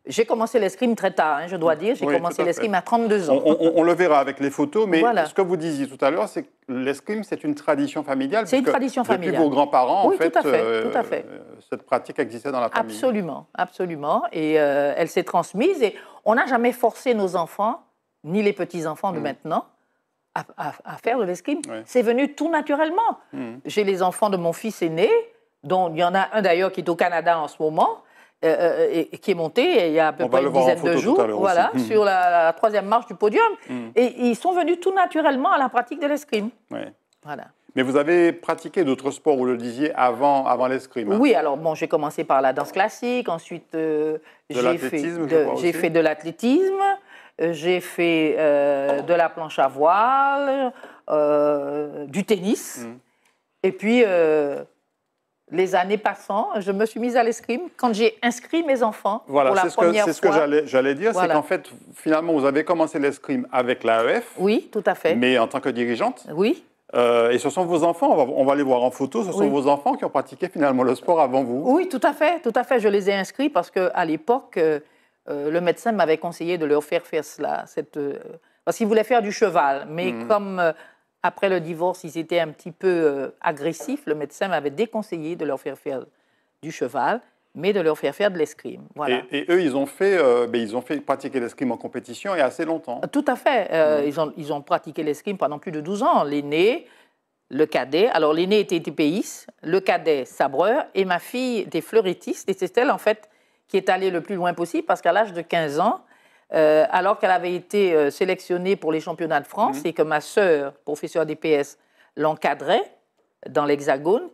j'ai commencé l'escrime très tard, hein, je dois dire. J'ai commencé l'escrime à 32 ans. On, le verra avec les photos, mais ce que vous disiez tout à l'heure, c'est que l'escrime, c'est une tradition familiale. C'est une tradition familiale. Depuis vos grands-parents, oui, en fait, tout à fait, euh, tout à fait. Euh, cette pratique existait dans la famille. Absolument, absolument. Et euh, elle s'est transmise. Et on n'a jamais forcé nos enfants, ni les petits-enfants de mm. maintenant, à, faire de l'escrime. C'est venu tout naturellement. Mm. J'ai les enfants de mon fils aîné, dont il y en a un d'ailleurs qui est au Canada en ce moment euh, euh, et, qui est monté il y a à peu près une dizaine de jours, voilà, sur la, troisième marche du podium. Mm. Et ils sont venus tout naturellement à la pratique de l'escrime. Voilà. Mais vous avez pratiqué d'autres sports, vous le disiez, avant, avant l'escrime. Hein. Oui, alors bon, j'ai commencé par la danse classique, ensuite euh, j'ai fait, de, l'athlétisme, j'ai fait de la planche à voile, du tennis, mm. et puis les années passant, je me suis mise à l'escrime quand j'ai inscrit mes enfants voilà, pour la première fois. Voilà, c'est ce que j'allais, dire, c'est qu'en fait, finalement, vous avez commencé l'escrime avec l'AEF. Oui, tout à fait. Mais en tant que dirigeante. Oui. Euh, et ce sont vos enfants, on va, les voir en photo, ce sont vos enfants qui ont pratiqué finalement le sport avant vous. Oui, tout à fait, tout à fait. Je les ai inscrits parce qu'à l'époque, euh, euh, le médecin m'avait conseillé de leur faire faire cela. Cette, parce qu'ils voulaient faire du cheval, mais hmm. comme après le divorce, ils étaient un petit peu euh, agressifs. Le médecin m'avait déconseillé de leur faire faire du cheval, mais de leur faire faire de l'escrime. Voilà. Et, eux, ils ont fait, euh, ben, ils ont fait pratiquer l'escrime en compétition et assez longtemps. Tout à fait. Euh, mmh. ils, ont, ils ont pratiqué l'escrime pendant plus de 12 ans. L'aîné, le cadet. Alors, l'aîné était épéiste, le cadet sabreur, et ma fille était fleurettiste. Et c'est elle, en fait, qui est allée le plus loin possible parce qu'à l'âge de 15 ans, euh, alors qu'elle avait été euh, sélectionnée pour les championnats de France mhm. et que ma sœur, professeure d'EPS, l'encadrait dans l'Hexagone,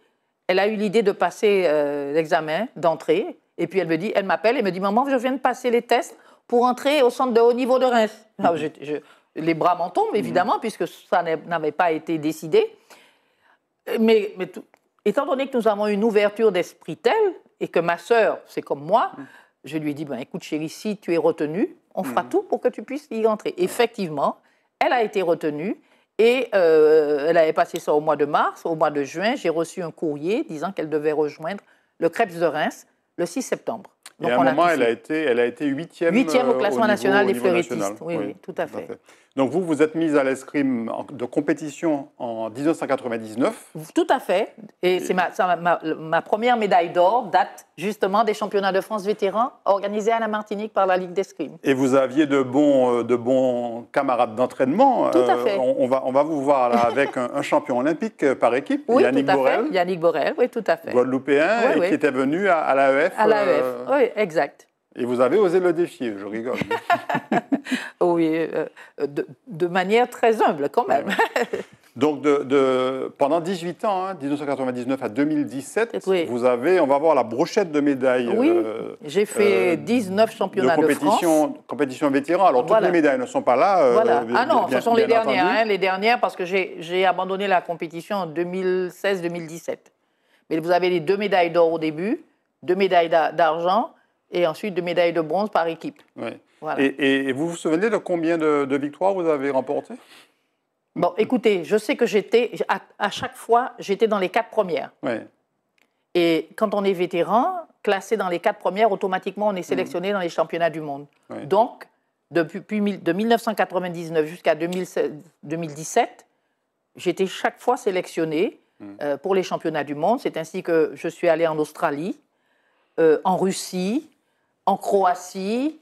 elle a eu l'idée de passer euh, l'examen d'entrée. Et puis elle me dit, elle m'appelle et me dit, maman, je viens de passer les tests pour entrer au centre de haut niveau de Reims. Mhm. les bras m'en tombent, mhm. évidemment, puisque ça n'avait pas été décidé. Mais, étant donné que nous avons une ouverture d'esprit telle, et que ma sœur, c'est comme moi, je lui ai dit, ben, écoute chérie, si tu es retenue, on fera hmm. tout pour que tu puisses y rentrer. Effectivement, elle a été retenue et euh, elle avait passé ça au mois de mars. Au mois de juin, j'ai reçu un courrier disant qu'elle devait rejoindre le Krebs de Reims le 6 septembre. Donc et à a elle, a été, elle a été huitième, huitième au euh, classement national des fleuristes. Oui, Tout à fait. Donc vous, vous êtes mise à l'escrime de compétition en 1999. Tout à fait. Et, c'est ma, ma, première médaille d'or date justement des championnats de France vétérans organisés à la Martinique par la Ligue d'escrime. Et vous aviez de bons, euh, de bons camarades d'entraînement. Euh, tout à fait. on, va, on va vous voir là avec [LAUGHS] un, champion olympique euh, par équipe, oui, Yannick tout à Fait. Yannick Borel, oui, tout à fait. Guadeloupéen, qui était venu à, à l'AEF. À l'AEF, oui, exact. Et vous avez osé le défier, je rigole. [LAUGHS] oui, euh, de, manière très humble quand même. Donc, de, pendant 18 ans, 1999 hein, à 2017, vous avez, on va voir la brochette de médailles. Oui, euh, j'ai fait 19 euh, championnats de, compétition, France. Compétition vétéran. Alors, toutes les médailles ne sont pas là. Voilà. ah non, ce sont les dernières, hein, les dernières, parce que j'ai abandonné la compétition en 2016-2017. Mais vous avez les deux médailles d'or au début, deux médailles d'argent et ensuite de médailles de bronze par équipe. Et, vous vous souvenez de combien de, victoires vous avez remportées Bon, écoutez, je sais que j'étais, à, chaque fois, j'étais dans les quatre premières. Et quand on est vétéran, classé dans les quatre premières, automatiquement, on est sélectionné mm. dans les championnats du monde. Donc, depuis, de 1999 jusqu'à 2017, j'étais chaque fois sélectionné mm. euh, pour les championnats du monde. C'est ainsi que je suis allé en Australie, euh, en Russie, en Croatie,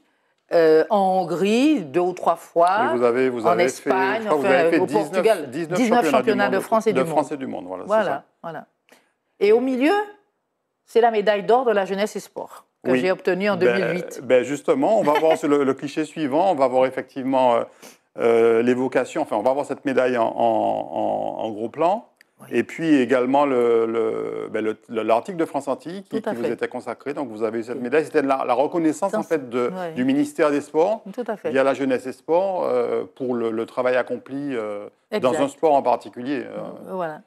euh, en Hongrie, deux ou trois fois, vous avez, vous en Espagne, vous au 19, Portugal, 19, 19 championnats, de France et du monde. De France et du monde, voilà. Voilà, Et au milieu, c'est la médaille d'or de la jeunesse et sport que j'ai obtenue en 2008. Ben, ben, justement, on va voir le, cliché suivant, on va voir effectivement euh, euh, l'évocation, enfin on va voir cette médaille en gros plan. Et puis également ben, l'article le, de France Antilles qui, vous était consacré, donc vous avez eu cette médaille. C'était la, reconnaissance en fait du ministère des Sports à fait. via la jeunesse et sports euh, pour le, travail accompli euh, dans un sport en particulier. Euh. Voilà.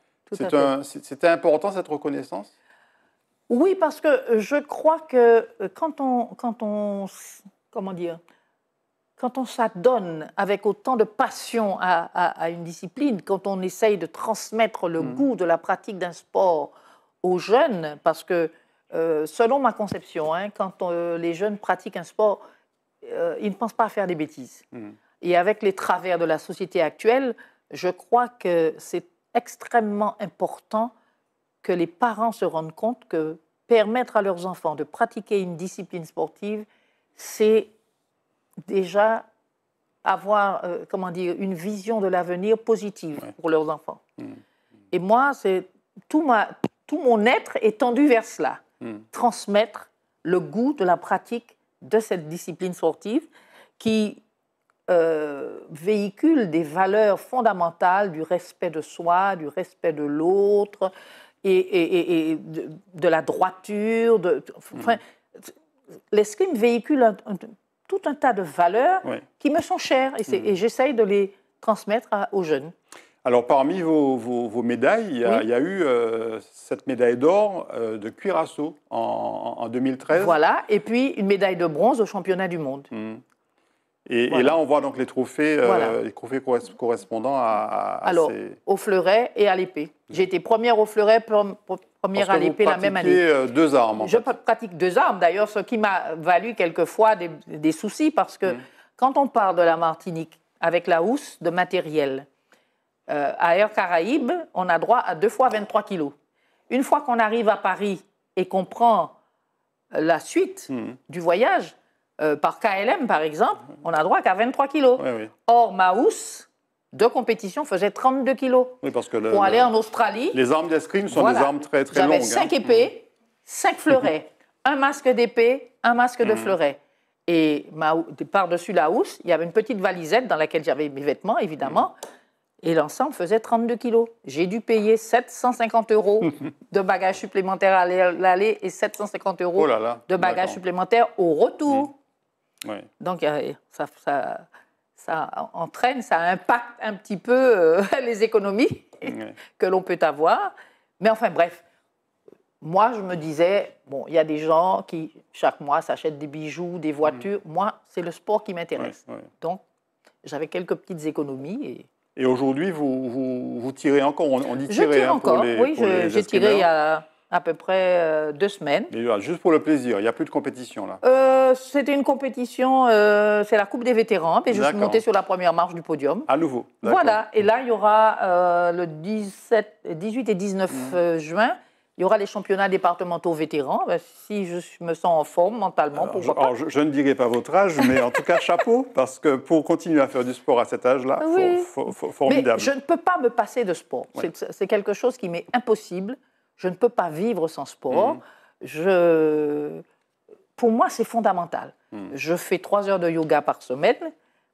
C'était important cette reconnaissance Oui, parce que je crois que quand on, quand on comment dire, quand on s'adonne avec autant de passion à, une discipline, quand on essaye de transmettre le mm. goût de la pratique d'un sport aux jeunes, parce que euh, selon ma conception, hein, quand euh, les jeunes pratiquent un sport, euh, ils ne pensent pas à faire des bêtises. Mm. Et avec les travers de la société actuelle, je crois que c'est extrêmement important que les parents se rendent compte que permettre à leurs enfants de pratiquer une discipline sportive, c'est déjà avoir, euh, comment dire, une vision de l'avenir positive pour leurs enfants. Mm. Et moi, c'est tout, tout mon être est tendu vers cela, mm. transmettre le goût de la pratique de cette discipline sportive qui euh, véhicule des valeurs fondamentales du respect de soi, du respect de l'autre et, de, la droiture. De, mm. L'escrime véhicule un tout un tas de valeurs qui me sont chères et, mm. j'essaye de les transmettre aux jeunes. Alors parmi vos, médailles, il y, a, eu euh, cette médaille d'or euh, de cuirassot en, en, 2013. Voilà, et puis une médaille de bronze au championnat du monde. Mm. Et, là, on voit donc les trophées, euh, les trophées correspondants à, Alors, au fleuret et à l'épée. J'ai été première au fleuret, à l'épée la même euh, deux armes. je pratique deux armes d'ailleurs, ce qui m'a valu quelquefois des, soucis parce que mm. quand on part de la Martinique avec la housse de matériel, euh, à Air Caraïbes, on a droit à deux fois 23 kilos. Une fois qu'on arrive à Paris et qu'on prend euh, la suite mm. du voyage, euh, par KLM par exemple, mm. on a droit qu'à 23 kilos. Or, ma housse, deux compétition faisaient 32 kilos. Oui, parce que pour aller en Australie. Les armes d'escrime sont des armes très, très longues. J'avais 5 hein. épées, 5 mm-hmm. fleurets, [LAUGHS] un masque d'épée, un masque de mm-hmm. fleuret. Et par-dessus la housse, il y avait une petite valisette dans laquelle j'avais mes vêtements, évidemment. Mm-hmm. Et l'ensemble faisait 32 kilos. J'ai dû payer 750 euros [LAUGHS] de bagages supplémentaires à l'aller et 750 euros oh de bagages supplémentaires au retour. Mm. Donc, ça, ça ça entraîne, ça impacte un petit peu euh, [LAUGHS] les économies [LAUGHS] que l'on peut avoir. Mais enfin bref, moi je me disais, bon, il y a des gens qui chaque mois s'achètent des bijoux, des mhm. voitures. Moi, c'est le sport qui m'intéresse. Donc, j'avais quelques petites économies. Et, aujourd'hui, vous, vous, tirez encore, on, dit tire hein, encore, les, oui, j'ai tiré il y a à peu près euh, deux semaines. Euh, juste pour le plaisir, il n'y a plus de compétition là euh, C'était une compétition, c'est la Coupe des vétérans, et je suis montée sur la première marche du podium. À nouveau. Voilà, et là il y aura le 17, 18 et 19 mhm. juin. Il y aura les championnats départementaux vétérans. Ben, si je me sens en forme mentalement, alors, je, ne dirai pas votre âge, mais en tout cas, [LAUGHS] chapeau, parce que pour continuer à faire du sport à cet âge-là, formidable. Mais je ne peux pas me passer de sport. C'est quelque chose qui m'est impossible. Je ne peux pas vivre sans sport. Mm. Je... Pour moi, c'est fondamental. Mm. Je fais trois heures de yoga par semaine,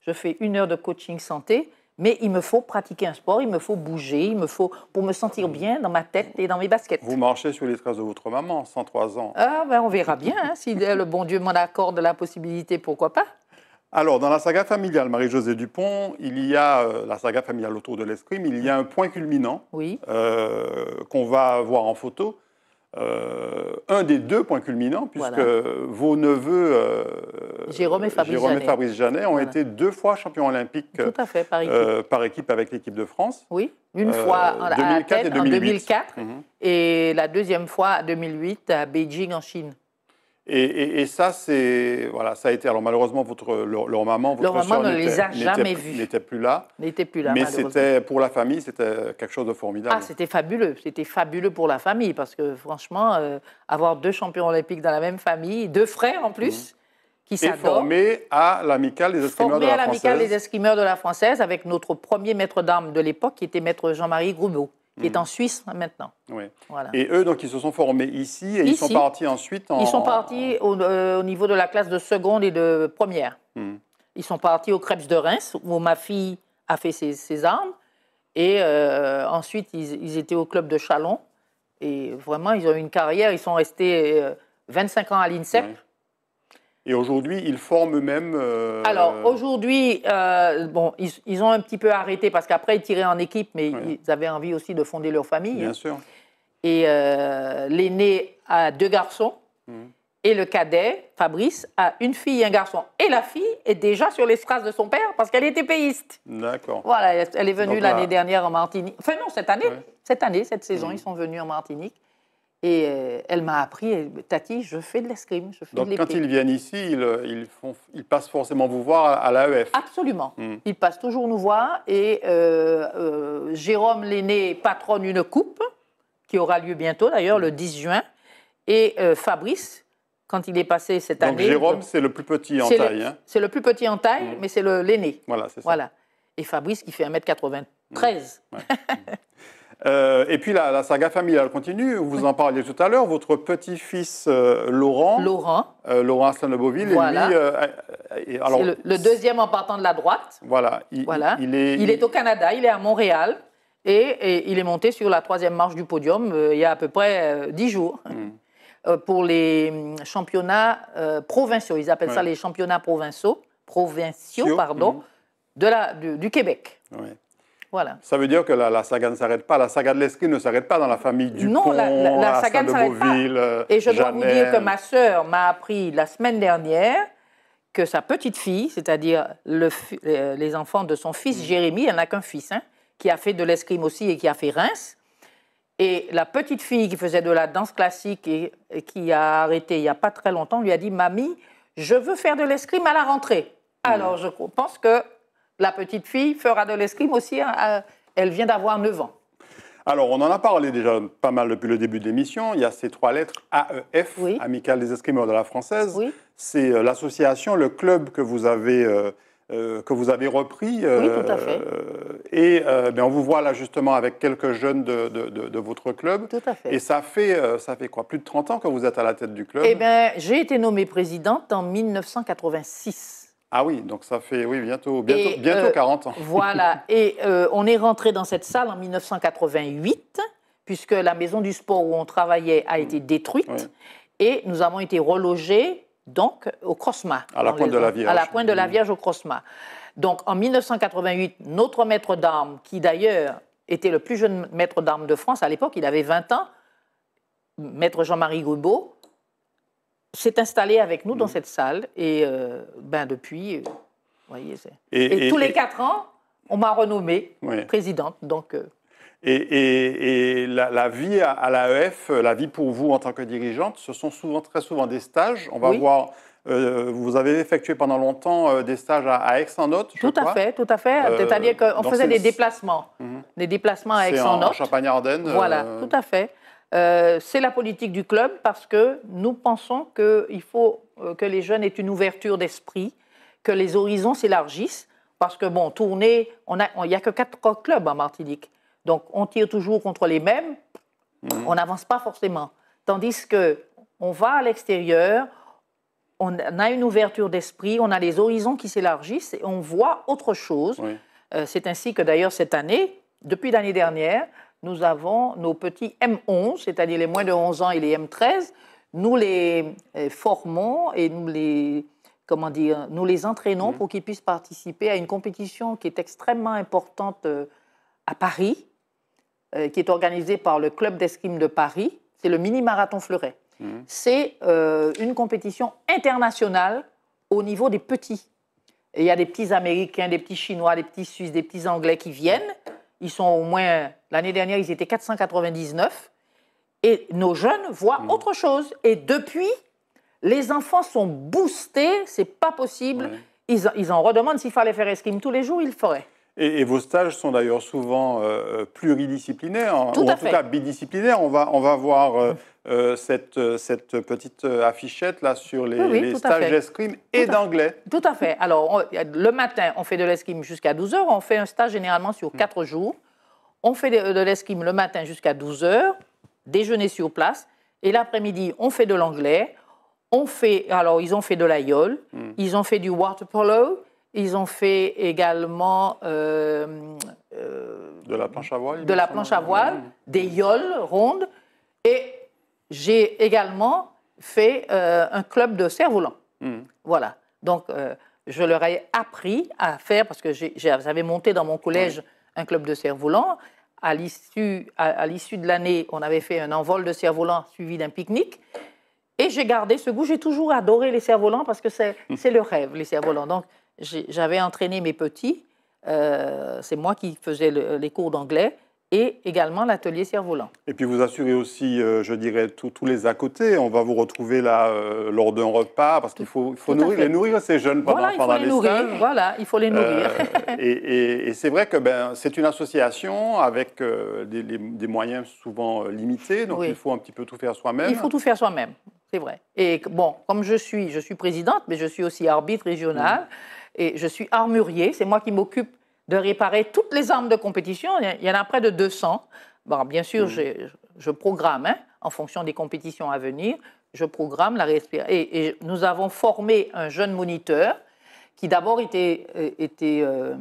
je fais une heure de coaching santé, mais il me faut pratiquer un sport, il me faut bouger, il me faut pour me sentir mm. bien dans ma tête et dans mes baskets. Vous marchez sur les traces de votre maman, 103 ans. Ah ben on verra bien hein. si le bon Dieu m'en accorde la possibilité, pourquoi pas. Alors, dans la saga familiale, Marie-Josée Dupont, il y a euh, la saga familiale autour de l'escrime, il y a un point culminant euh, qu'on va voir en photo. Euh, un des deux points culminants, puisque vos neveux Jérôme et Fabrice, Janet. ont été deux fois champions olympiques par, équipe. avec l'équipe de France. Oui, une fois en, 2004 et mhm. et la deuxième fois en 2008 à Beijing en Chine. Et, ça, c'est voilà, ça a été. Alors malheureusement, votre leur, maman, votre leur maman ne N'était plus là. N'était plus là. Mais c'était pour la famille, c'était quelque chose de formidable. Ah, c'était fabuleux. C'était fabuleux pour la famille parce que franchement, euh, avoir deux champions olympiques dans la même famille, deux frères en plus. Mhm. Qui et formé à l'amicale des esquimeurs de la française. à l'amicale des escrimeurs de la française avec notre premier maître d'armes de l'époque qui était maître Jean-Marie Groubeau qui est hmm. en Suisse maintenant. Et eux, donc, ils se sont formés ici et ils sont partis ensuite en... Ils sont partis euh, au, niveau de la classe de seconde et de première. Hmm. Ils sont partis au Krebs de Reims, où ma fille a fait ses, armes. Et euh, ensuite, ils, étaient au club de Chalon. Et vraiment, ils ont eu une carrière. Ils sont restés 25 euh, ans à l'INSEP. Et aujourd'hui, ils forment même. mêmes euh, Alors aujourd'hui, euh, bon, ils, ont un petit peu arrêté parce qu'après ils tiraient en équipe, mais ils avaient envie aussi de fonder leur famille. Bien sûr. Et euh, l'aîné a deux garçons mhm. et le cadet, Fabrice, a une fille et un garçon. Et la fille est déjà sur les traces de son père parce qu'elle était payiste. D'accord. Voilà, elle est venue l'année dernière en Martinique. Enfin non, cette année, cette année, cette saison, mhm. ils sont venus en Martinique. Et euh, elle m'a appris, Tati, je fais de l'escrime, Donc, quand ils viennent ici, euh, ils, passent forcément vous voir à l'AEF Absolument. Hmm. Ils passent toujours nous voir. Et euh, Jérôme l'aîné patronne une coupe, qui aura lieu bientôt d'ailleurs, le 10 juin. Et Fabrice, quand il est passé cette année... Donc, Jérôme, hein. c'est le plus petit en taille. Hmm. C'est le plus petit en taille, mais c'est l'aîné. Voilà, c'est ça. Voilà. Et Fabrice qui fait 1m93. [LAUGHS] Euh, et puis la, la, saga familiale continue. Vous en parliez tout à l'heure. Votre petit-fils euh, Laurent. Laurent. Euh, Laurent le, deuxième en partant de la droite. Voilà. Il, voilà. il, est, il est au Canada, il est à Montréal. Et, il est monté sur la troisième marche du podium il y a à peu près dix jours hmm. pour les mm, championnats provinciaux. Ils appellent ça les championnats provinciaux, provinciaux pardon, hmm. de la, du, Québec. Ça veut dire que la, saga ne s'arrête pas. La saga de l'escrime ne s'arrête pas dans la famille du Non, la, la, la saga euh, Et je dois vous dire que ma sœur m'a appris la semaine dernière que sa petite fille, c'est-à-dire le, euh, les enfants de son fils mm. Jérémy, en a qu'un fils, hein, qui a fait de l'escrime aussi et qui a fait Reims. Et la petite fille qui faisait de la danse classique et, et qui a arrêté il n'y a pas très longtemps lui a dit Mamie, je veux faire de l'escrime à la rentrée. Mm. Alors, je pense que la petite fille fera de l'escrime aussi. Hein, elle vient d'avoir 9 ans. Alors, on en a parlé déjà pas mal depuis le début de l'émission. Il y a ces trois lettres AEF, Amicale des escrimeurs de la Française. C'est euh, l'association, le club que vous avez, euh, euh, que vous avez repris. oui, tout à fait. et ben, on vous voit là justement avec quelques jeunes de, votre club. Tout à fait. Et ça fait, ça fait quoi Plus de 30 ans que vous êtes à la tête du club Eh bien, j'ai été nommée présidente en 1986. Ah oui, donc ça fait oui, bientôt, bientôt, bientôt 40 euh, ans. Voilà, [LAUGHS] et euh, on est rentré dans cette salle en 1988, puisque la maison du sport où on travaillait a été mm. détruite, et nous avons été relogés donc au Crosma. À la Pointe de la Vierge. À la Pointe de la mm. Vierge au Crosma. Donc en 1988, notre maître d'armes, qui d'ailleurs était le plus jeune maître d'armes de France à l'époque, il avait 20 ans, maître Jean-Marie Goubeau, s'est installé avec nous dans mm. cette salle et euh, ben depuis, euh, vous voyez, et, et, tous les quatre ans, on m'a renommée présidente. Donc, euh, et la, la, vie à, l'AEF, la vie pour vous en tant que dirigeante, ce sont souvent, très souvent des stages. On va voir. vous avez effectué pendant longtemps des stages à, aix en je Tout, tout à fait, tout à fait. C'est-à-dire qu'on faisait des déplacements, mhm. des déplacements à Aix-en-Othe. En, en Champagne-Ardenne. Voilà, tout à fait. Euh, c'est la politique du club parce que nous pensons qu'il faut euh, que les jeunes aient une ouverture d'esprit, que les horizons s'élargissent. Parce que, bon, tourner, il n'y a, que quatre clubs en Martinique. Donc, on tire toujours contre les mêmes, mhm. on n'avance pas forcément. Tandis que on va à l'extérieur, on a une ouverture d'esprit, on a les horizons qui s'élargissent et on voit autre chose. Euh, c'est ainsi que d'ailleurs cette année, depuis l'année dernière, nous avons nos petits M11, c'est-à-dire les moins de 11 ans et les M13, nous les euh, formons et nous les, comment dire, nous les entraînons mhm. pour qu'ils puissent participer à une compétition qui est extrêmement importante euh, à Paris, euh, qui est organisée par le Club d'escrime de Paris. C'est le mini-marathon Fleuret. Mhm. C'est une compétition internationale au niveau des petits. il y a des petits Américains, des petits Chinois, des petits Suisses, des petits Anglais qui viennent. Ils sont au moins L'année dernière, ils étaient 499. Et nos jeunes voient mmh. autre chose. Et depuis, les enfants sont boostés, c'est pas possible. Ils, en redemandent s'il fallait faire escrime tous les jours, ils le feraient. Et, vos stages sont d'ailleurs souvent euh, euh, pluridisciplinaires, hein, ou en tout cas bidisciplinaires. On va, on va voir euh, mmh. cette, cette petite affichette là sur les, stages d'escrime et d'anglais. Tout à fait. Alors, le matin, on fait de l'escrime jusqu'à 12 h On fait un stage généralement sur 4 mmh. jours on fait de l'esquim le matin jusqu'à 12h, déjeuner sur place, et l'après-midi, on fait de l'anglais, on fait, alors ils ont fait de la yole, hmm. ils ont fait du water polo, ils ont fait également... Euh, euh, de la planche à voile De la planche à voile, hmm. des yoles rondes, et j'ai également fait euh, un club de cerf-volant. Hmm. Voilà, donc je leur ai appris à faire, parce que j'avais monté dans mon collège un club de cerf-volant, à l'issue, de l'année, on avait fait un envol de cerf-volant suivi d'un pique-nique. Et j'ai gardé ce goût. J'ai toujours adoré les cerfs-volants parce que c'est, hmm. le rêve, les cerfs-volants. Donc, j'avais entraîné mes petits. Euh, c'est moi qui faisais les cours d'anglais et également l'atelier Cerf-Volant. Et puis vous assurez aussi, euh, je dirais, tous les à côté. On va vous retrouver là euh, lors d'un repas parce qu'il faut, faut nourrir, les nourrir ces jeunes pendant, voilà, pendant les, Voilà, il faut les euh, nourrir. [LAUGHS] et, c'est vrai que ben, c'est une association avec des, moyens souvent limités, donc il faut un petit peu tout faire soi-même. Il faut tout faire soi-même, c'est vrai. Et bon, comme je suis, je suis présidente, mais je suis aussi arbitre régional mmh. et je suis armurier. C'est moi qui m'occupe de réparer toutes les armes de compétition. Il y en a près de 200. Bon, bien sûr, mmh. je, programme, hein, en fonction des compétitions à venir, je programme la respiration. Et, nous avons formé un jeune moniteur qui d'abord était, euh, était euh,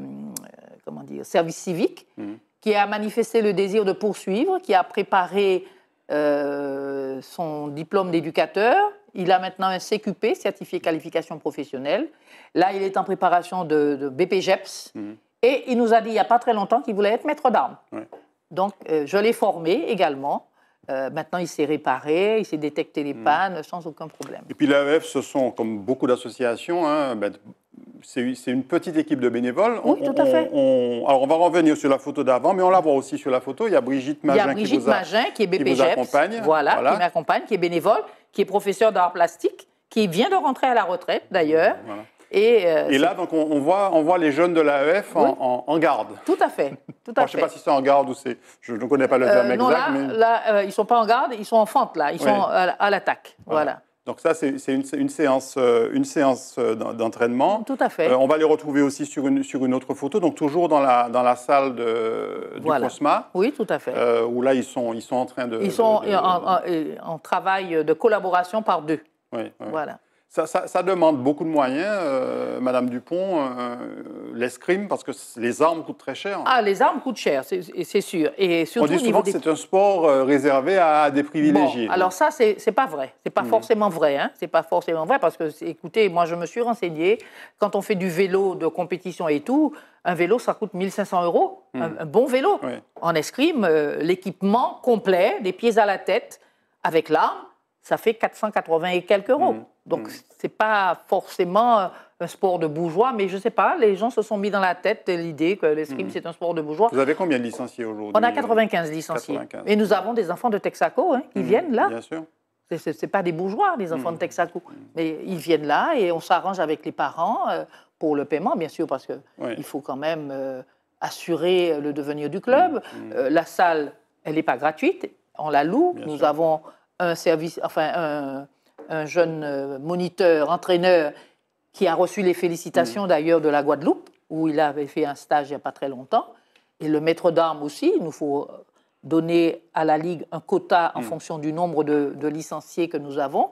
comment dire, service civique, mmh. qui a manifesté le désir de poursuivre, qui a préparé euh, son diplôme d'éducateur. Il a maintenant un CQP, certifié qualification professionnelle. Là, il est en préparation de, de BPGEPS. Mmh. Et il nous a dit, il n'y a pas très longtemps, qu'il voulait être maître d'armes. Donc, euh, je l'ai formé également. Euh, maintenant, il s'est réparé, il s'est détecté les mm. pannes sans aucun problème. Et puis l'AEF, e ce sont, comme beaucoup d'associations, hein, ben, c'est une petite équipe de bénévoles. Oui, tout à fait. alors, on va revenir sur la photo d'avant, mais on la voit aussi sur la photo. Il y a Brigitte Magin, il y a Brigitte qui, Magin qui est qui e accompagne. Voilà, qui m'accompagne, qui est bénévole, qui est professeur d'art plastique, qui vient de rentrer à la retraite, d'ailleurs, voilà. Euh, Et, là, donc, on, voit, on voit les jeunes de l'AEF en, garde. Tout à fait. Je ne sais pas si c'est en garde ou c'est. Je ne connais pas le terme euh, exact. Non, là, là euh, ils ne sont pas en garde, ils sont en fente, là. Ils sont à, l'attaque. voilà. Donc ça, c'est une, séance, une séance d'entraînement. Tout à fait. on va les retrouver aussi sur une, sur une autre photo, donc toujours dans la, dans la salle de, du COSMA. Oui, tout à fait. où là, ils sont, ils sont en train de... Ils sont en, travail de collaboration par deux. Oui, oui. voilà ça, demande beaucoup de moyens, euh, Madame Dupont, euh, l'escrime, parce que les armes coûtent très cher. Ah, les armes coûtent cher, c'est sûr. Et surtout, On dit souvent que c'est un sport euh, réservé à des privilégiés. Bon, alors ça, c'est pas vrai. C'est pas hmm. forcément vrai. Hein. C'est pas forcément vrai, parce que, écoutez, moi, je me suis renseigné. Quand on fait du vélo de compétition et tout, un vélo, ça coûte 1500 euros. Hmm. Un, bon vélo. En escrime, l'équipement complet, des pieds à la tête, avec l'arme, ça fait 480 et quelques euros. Mm. Donc, mm. ce n'est pas forcément euh, un sport de bourgeois, mais je ne sais pas, les gens se sont mis dans la tête l'idée que l'escrime, mm. c'est un sport de bourgeois. Vous avez combien de licenciés aujourd'hui On a 95 licenciés. Et nous avons des enfants de Texaco hein, qui viennent là. Bien sûr. Ce n'est pas des bourgeois, les enfants de Texaco. Mais ils viennent là et on s'arrange avec les parents euh, pour le paiement, bien sûr, parce qu'il faut quand même euh, assurer le devenir du club. La salle, elle n'est pas gratuite, on la loue. nous avons un service, enfin un, jeune euh, moniteur, entraîneur, qui a reçu les félicitations mm. d'ailleurs de la Guadeloupe, où il avait fait un stage il n'y a pas très longtemps. Et le maître d'armes aussi, il nous faut donner à la Ligue un quota en mm. fonction du nombre de, licenciés que nous avons.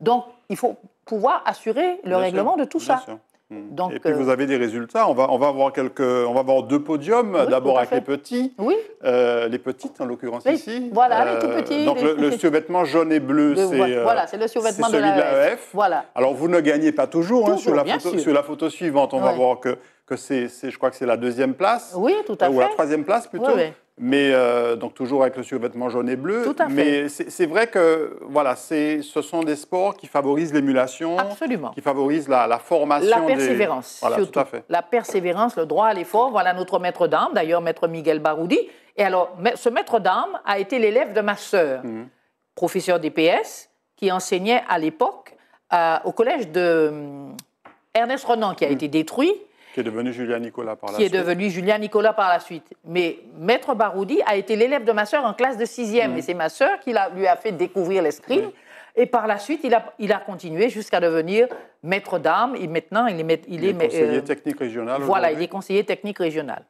Donc, il faut pouvoir assurer le règlement de tout ça. Mm. et puis vous euh, avez des résultats. On va, on va, avoir, quelques, on va avoir deux podiums, d'abord avec les petits, oui. Euh, les petites en l'occurrence ici. Voilà, les tout euh, petits. Donc le, survêtement jaune et bleu, c'est voilà, le survêtement de celui de l'AEF. E voilà. Alors vous ne gagnez pas toujours. Hein, sur, la photo, sur, la photo, suivante, on va voir que je crois que c'est la deuxième place. Oui, tout à euh, Ou la troisième place plutôt. Mais euh, donc toujours avec le survêtement jaune et bleu. Mais c'est vrai que voilà, ce sont des sports qui favorisent l'émulation, qui favorisent la, formation, la persévérance, La persévérance, le droit à l'effort. Voilà notre maître d'armes, d'ailleurs maître Miguel Baroudi. Et alors, ce maître d'armes a été l'élève de ma sœur, mhm. professeur d'EPS, qui enseignait à l'époque euh, au collège de hum, Ernest Renan, qui a mhm. été détruit qui est devenu Julien Nicolas par la suite. Qui est devenu Julien Nicolas par la suite. Mais Maître Baroudi a été l'élève de ma sœur en classe de 6e. Mm. Et c'est ma sœur qui lui a fait découvrir l'escrime. Et par la suite, il a, il a continué jusqu'à devenir maître d'armes. Et maintenant, il est, il, euh, est conseiller technique régional. Voilà, il est conseiller technique régional.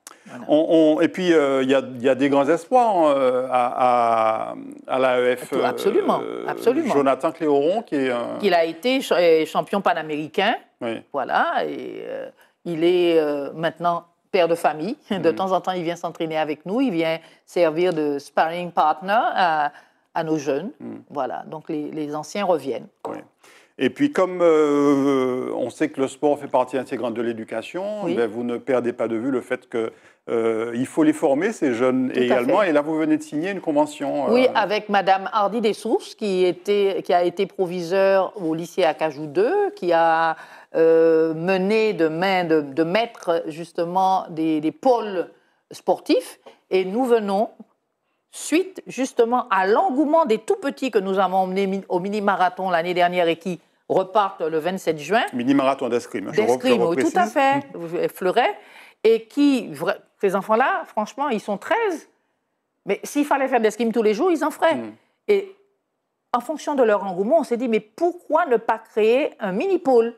On, et puis, euh, il y, a des grands espoirs hein, à, à, l'AEF. Absolument, euh, absolument. Jonathan Cléoron, qui est. Il a été champion panaméricain. Voilà. Et il est euh, maintenant père de famille. [LAUGHS] De mhm. temps en temps, il vient s'entraîner avec nous. Il vient servir de sparring partner à, nos jeunes. Mhm. Voilà, donc les, anciens reviennent. Et puis, comme euh, on sait que le sport fait partie intégrante de l'éducation, eh ben, vous ne perdez pas de vue le fait que euh, il faut les former, ces jeunes également. Et là, vous venez de signer une convention. Oui, avec Madame Hardy Dessources, qui, était, qui a été proviseur au lycée Acajou 2, qui a euh, mener de, main, de, de mettre justement des, pôles sportifs. Et nous venons, suite justement à l'engouement des tout petits que nous avons emmenés au mini-marathon l'année dernière et qui repartent le 27 juin. Mini-marathon d'escrime. D'escrime, oui, tout à fait, Fleuret. Et qui, ces enfants-là, franchement, ils sont 13. Mais s'il fallait faire de l'escrime tous les jours, ils en feraient. Mm. Et en fonction de leur engouement, on s'est dit, mais pourquoi ne pas créer un mini-pôle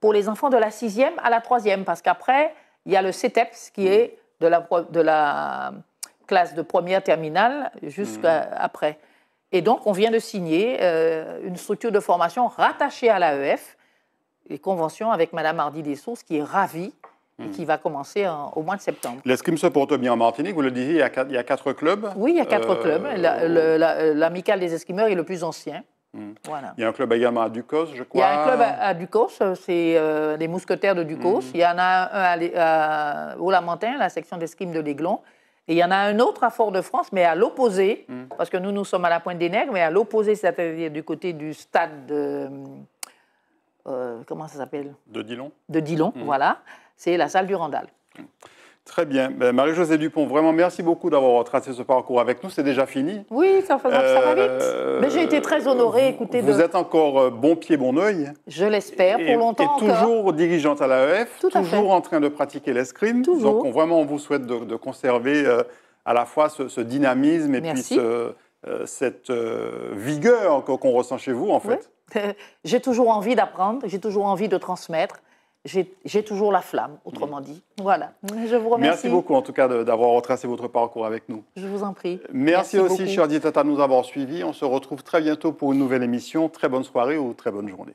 pour les enfants de la sixième à la troisième, parce qu'après, il y a le CETEPS qui mm. est de la, de la classe de première terminale jusqu'après. Mm. Et donc, on vient de signer euh, une structure de formation rattachée à l'AEF, les conventions avec Mme Hardy des Sources, qui est ravie et mm. qui va commencer au mois de septembre. L'escrime se porte bien en Martinique, vous le disiez, il y a quatre, il quatre clubs. Oui, il y a quatre euh, clubs. L'amical des escrimeurs est le plus ancien. Mm. Il y a un club également à Ducos, je crois. Il y a un club à, Ducos, euh, c'est euh, les mousquetaires de Ducos. Mm. Il y en a un à, lamentin la section d'escrime de l'Aiglon. Et il y en a un autre à Fort-de-France, mais à l'opposé, mm. parce que nous, nous sommes à la pointe des Nègres, mais à l'opposé, c'est-à-dire du côté du stade de. Euh, comment ça s'appelle De Dillon. De Dillon, voilà. C'est la salle du Randal. Très bien. Ben, Marie-Josée Dupont, vraiment merci beaucoup d'avoir retracé ce parcours avec nous. C'est déjà fini. Oui, ça, va, ça vite. Euh, Mais j'ai été très honorée. Écoutez, vous êtes encore euh, bon pied, bon oeil. Je l'espère, pour longtemps. Et toujours dirigeante à l'AEF, toujours en train de pratiquer l'escrime. Donc on, vraiment, on vous souhaite de, conserver euh, à la fois ce, dynamisme et puis cette vigueur qu'on ressent chez vous, en fait. [LAUGHS] j'ai toujours envie d'apprendre, j'ai toujours envie de transmettre j'ai toujours la flamme, autrement dit. Voilà. Je vous remercie. Merci beaucoup, en tout cas, d'avoir retracé votre parcours avec nous. Je vous en prie. Merci, aussi, chers Dietata, de nous avoir suivis. On se retrouve très bientôt pour une nouvelle émission. Très bonne soirée ou très bonne journée.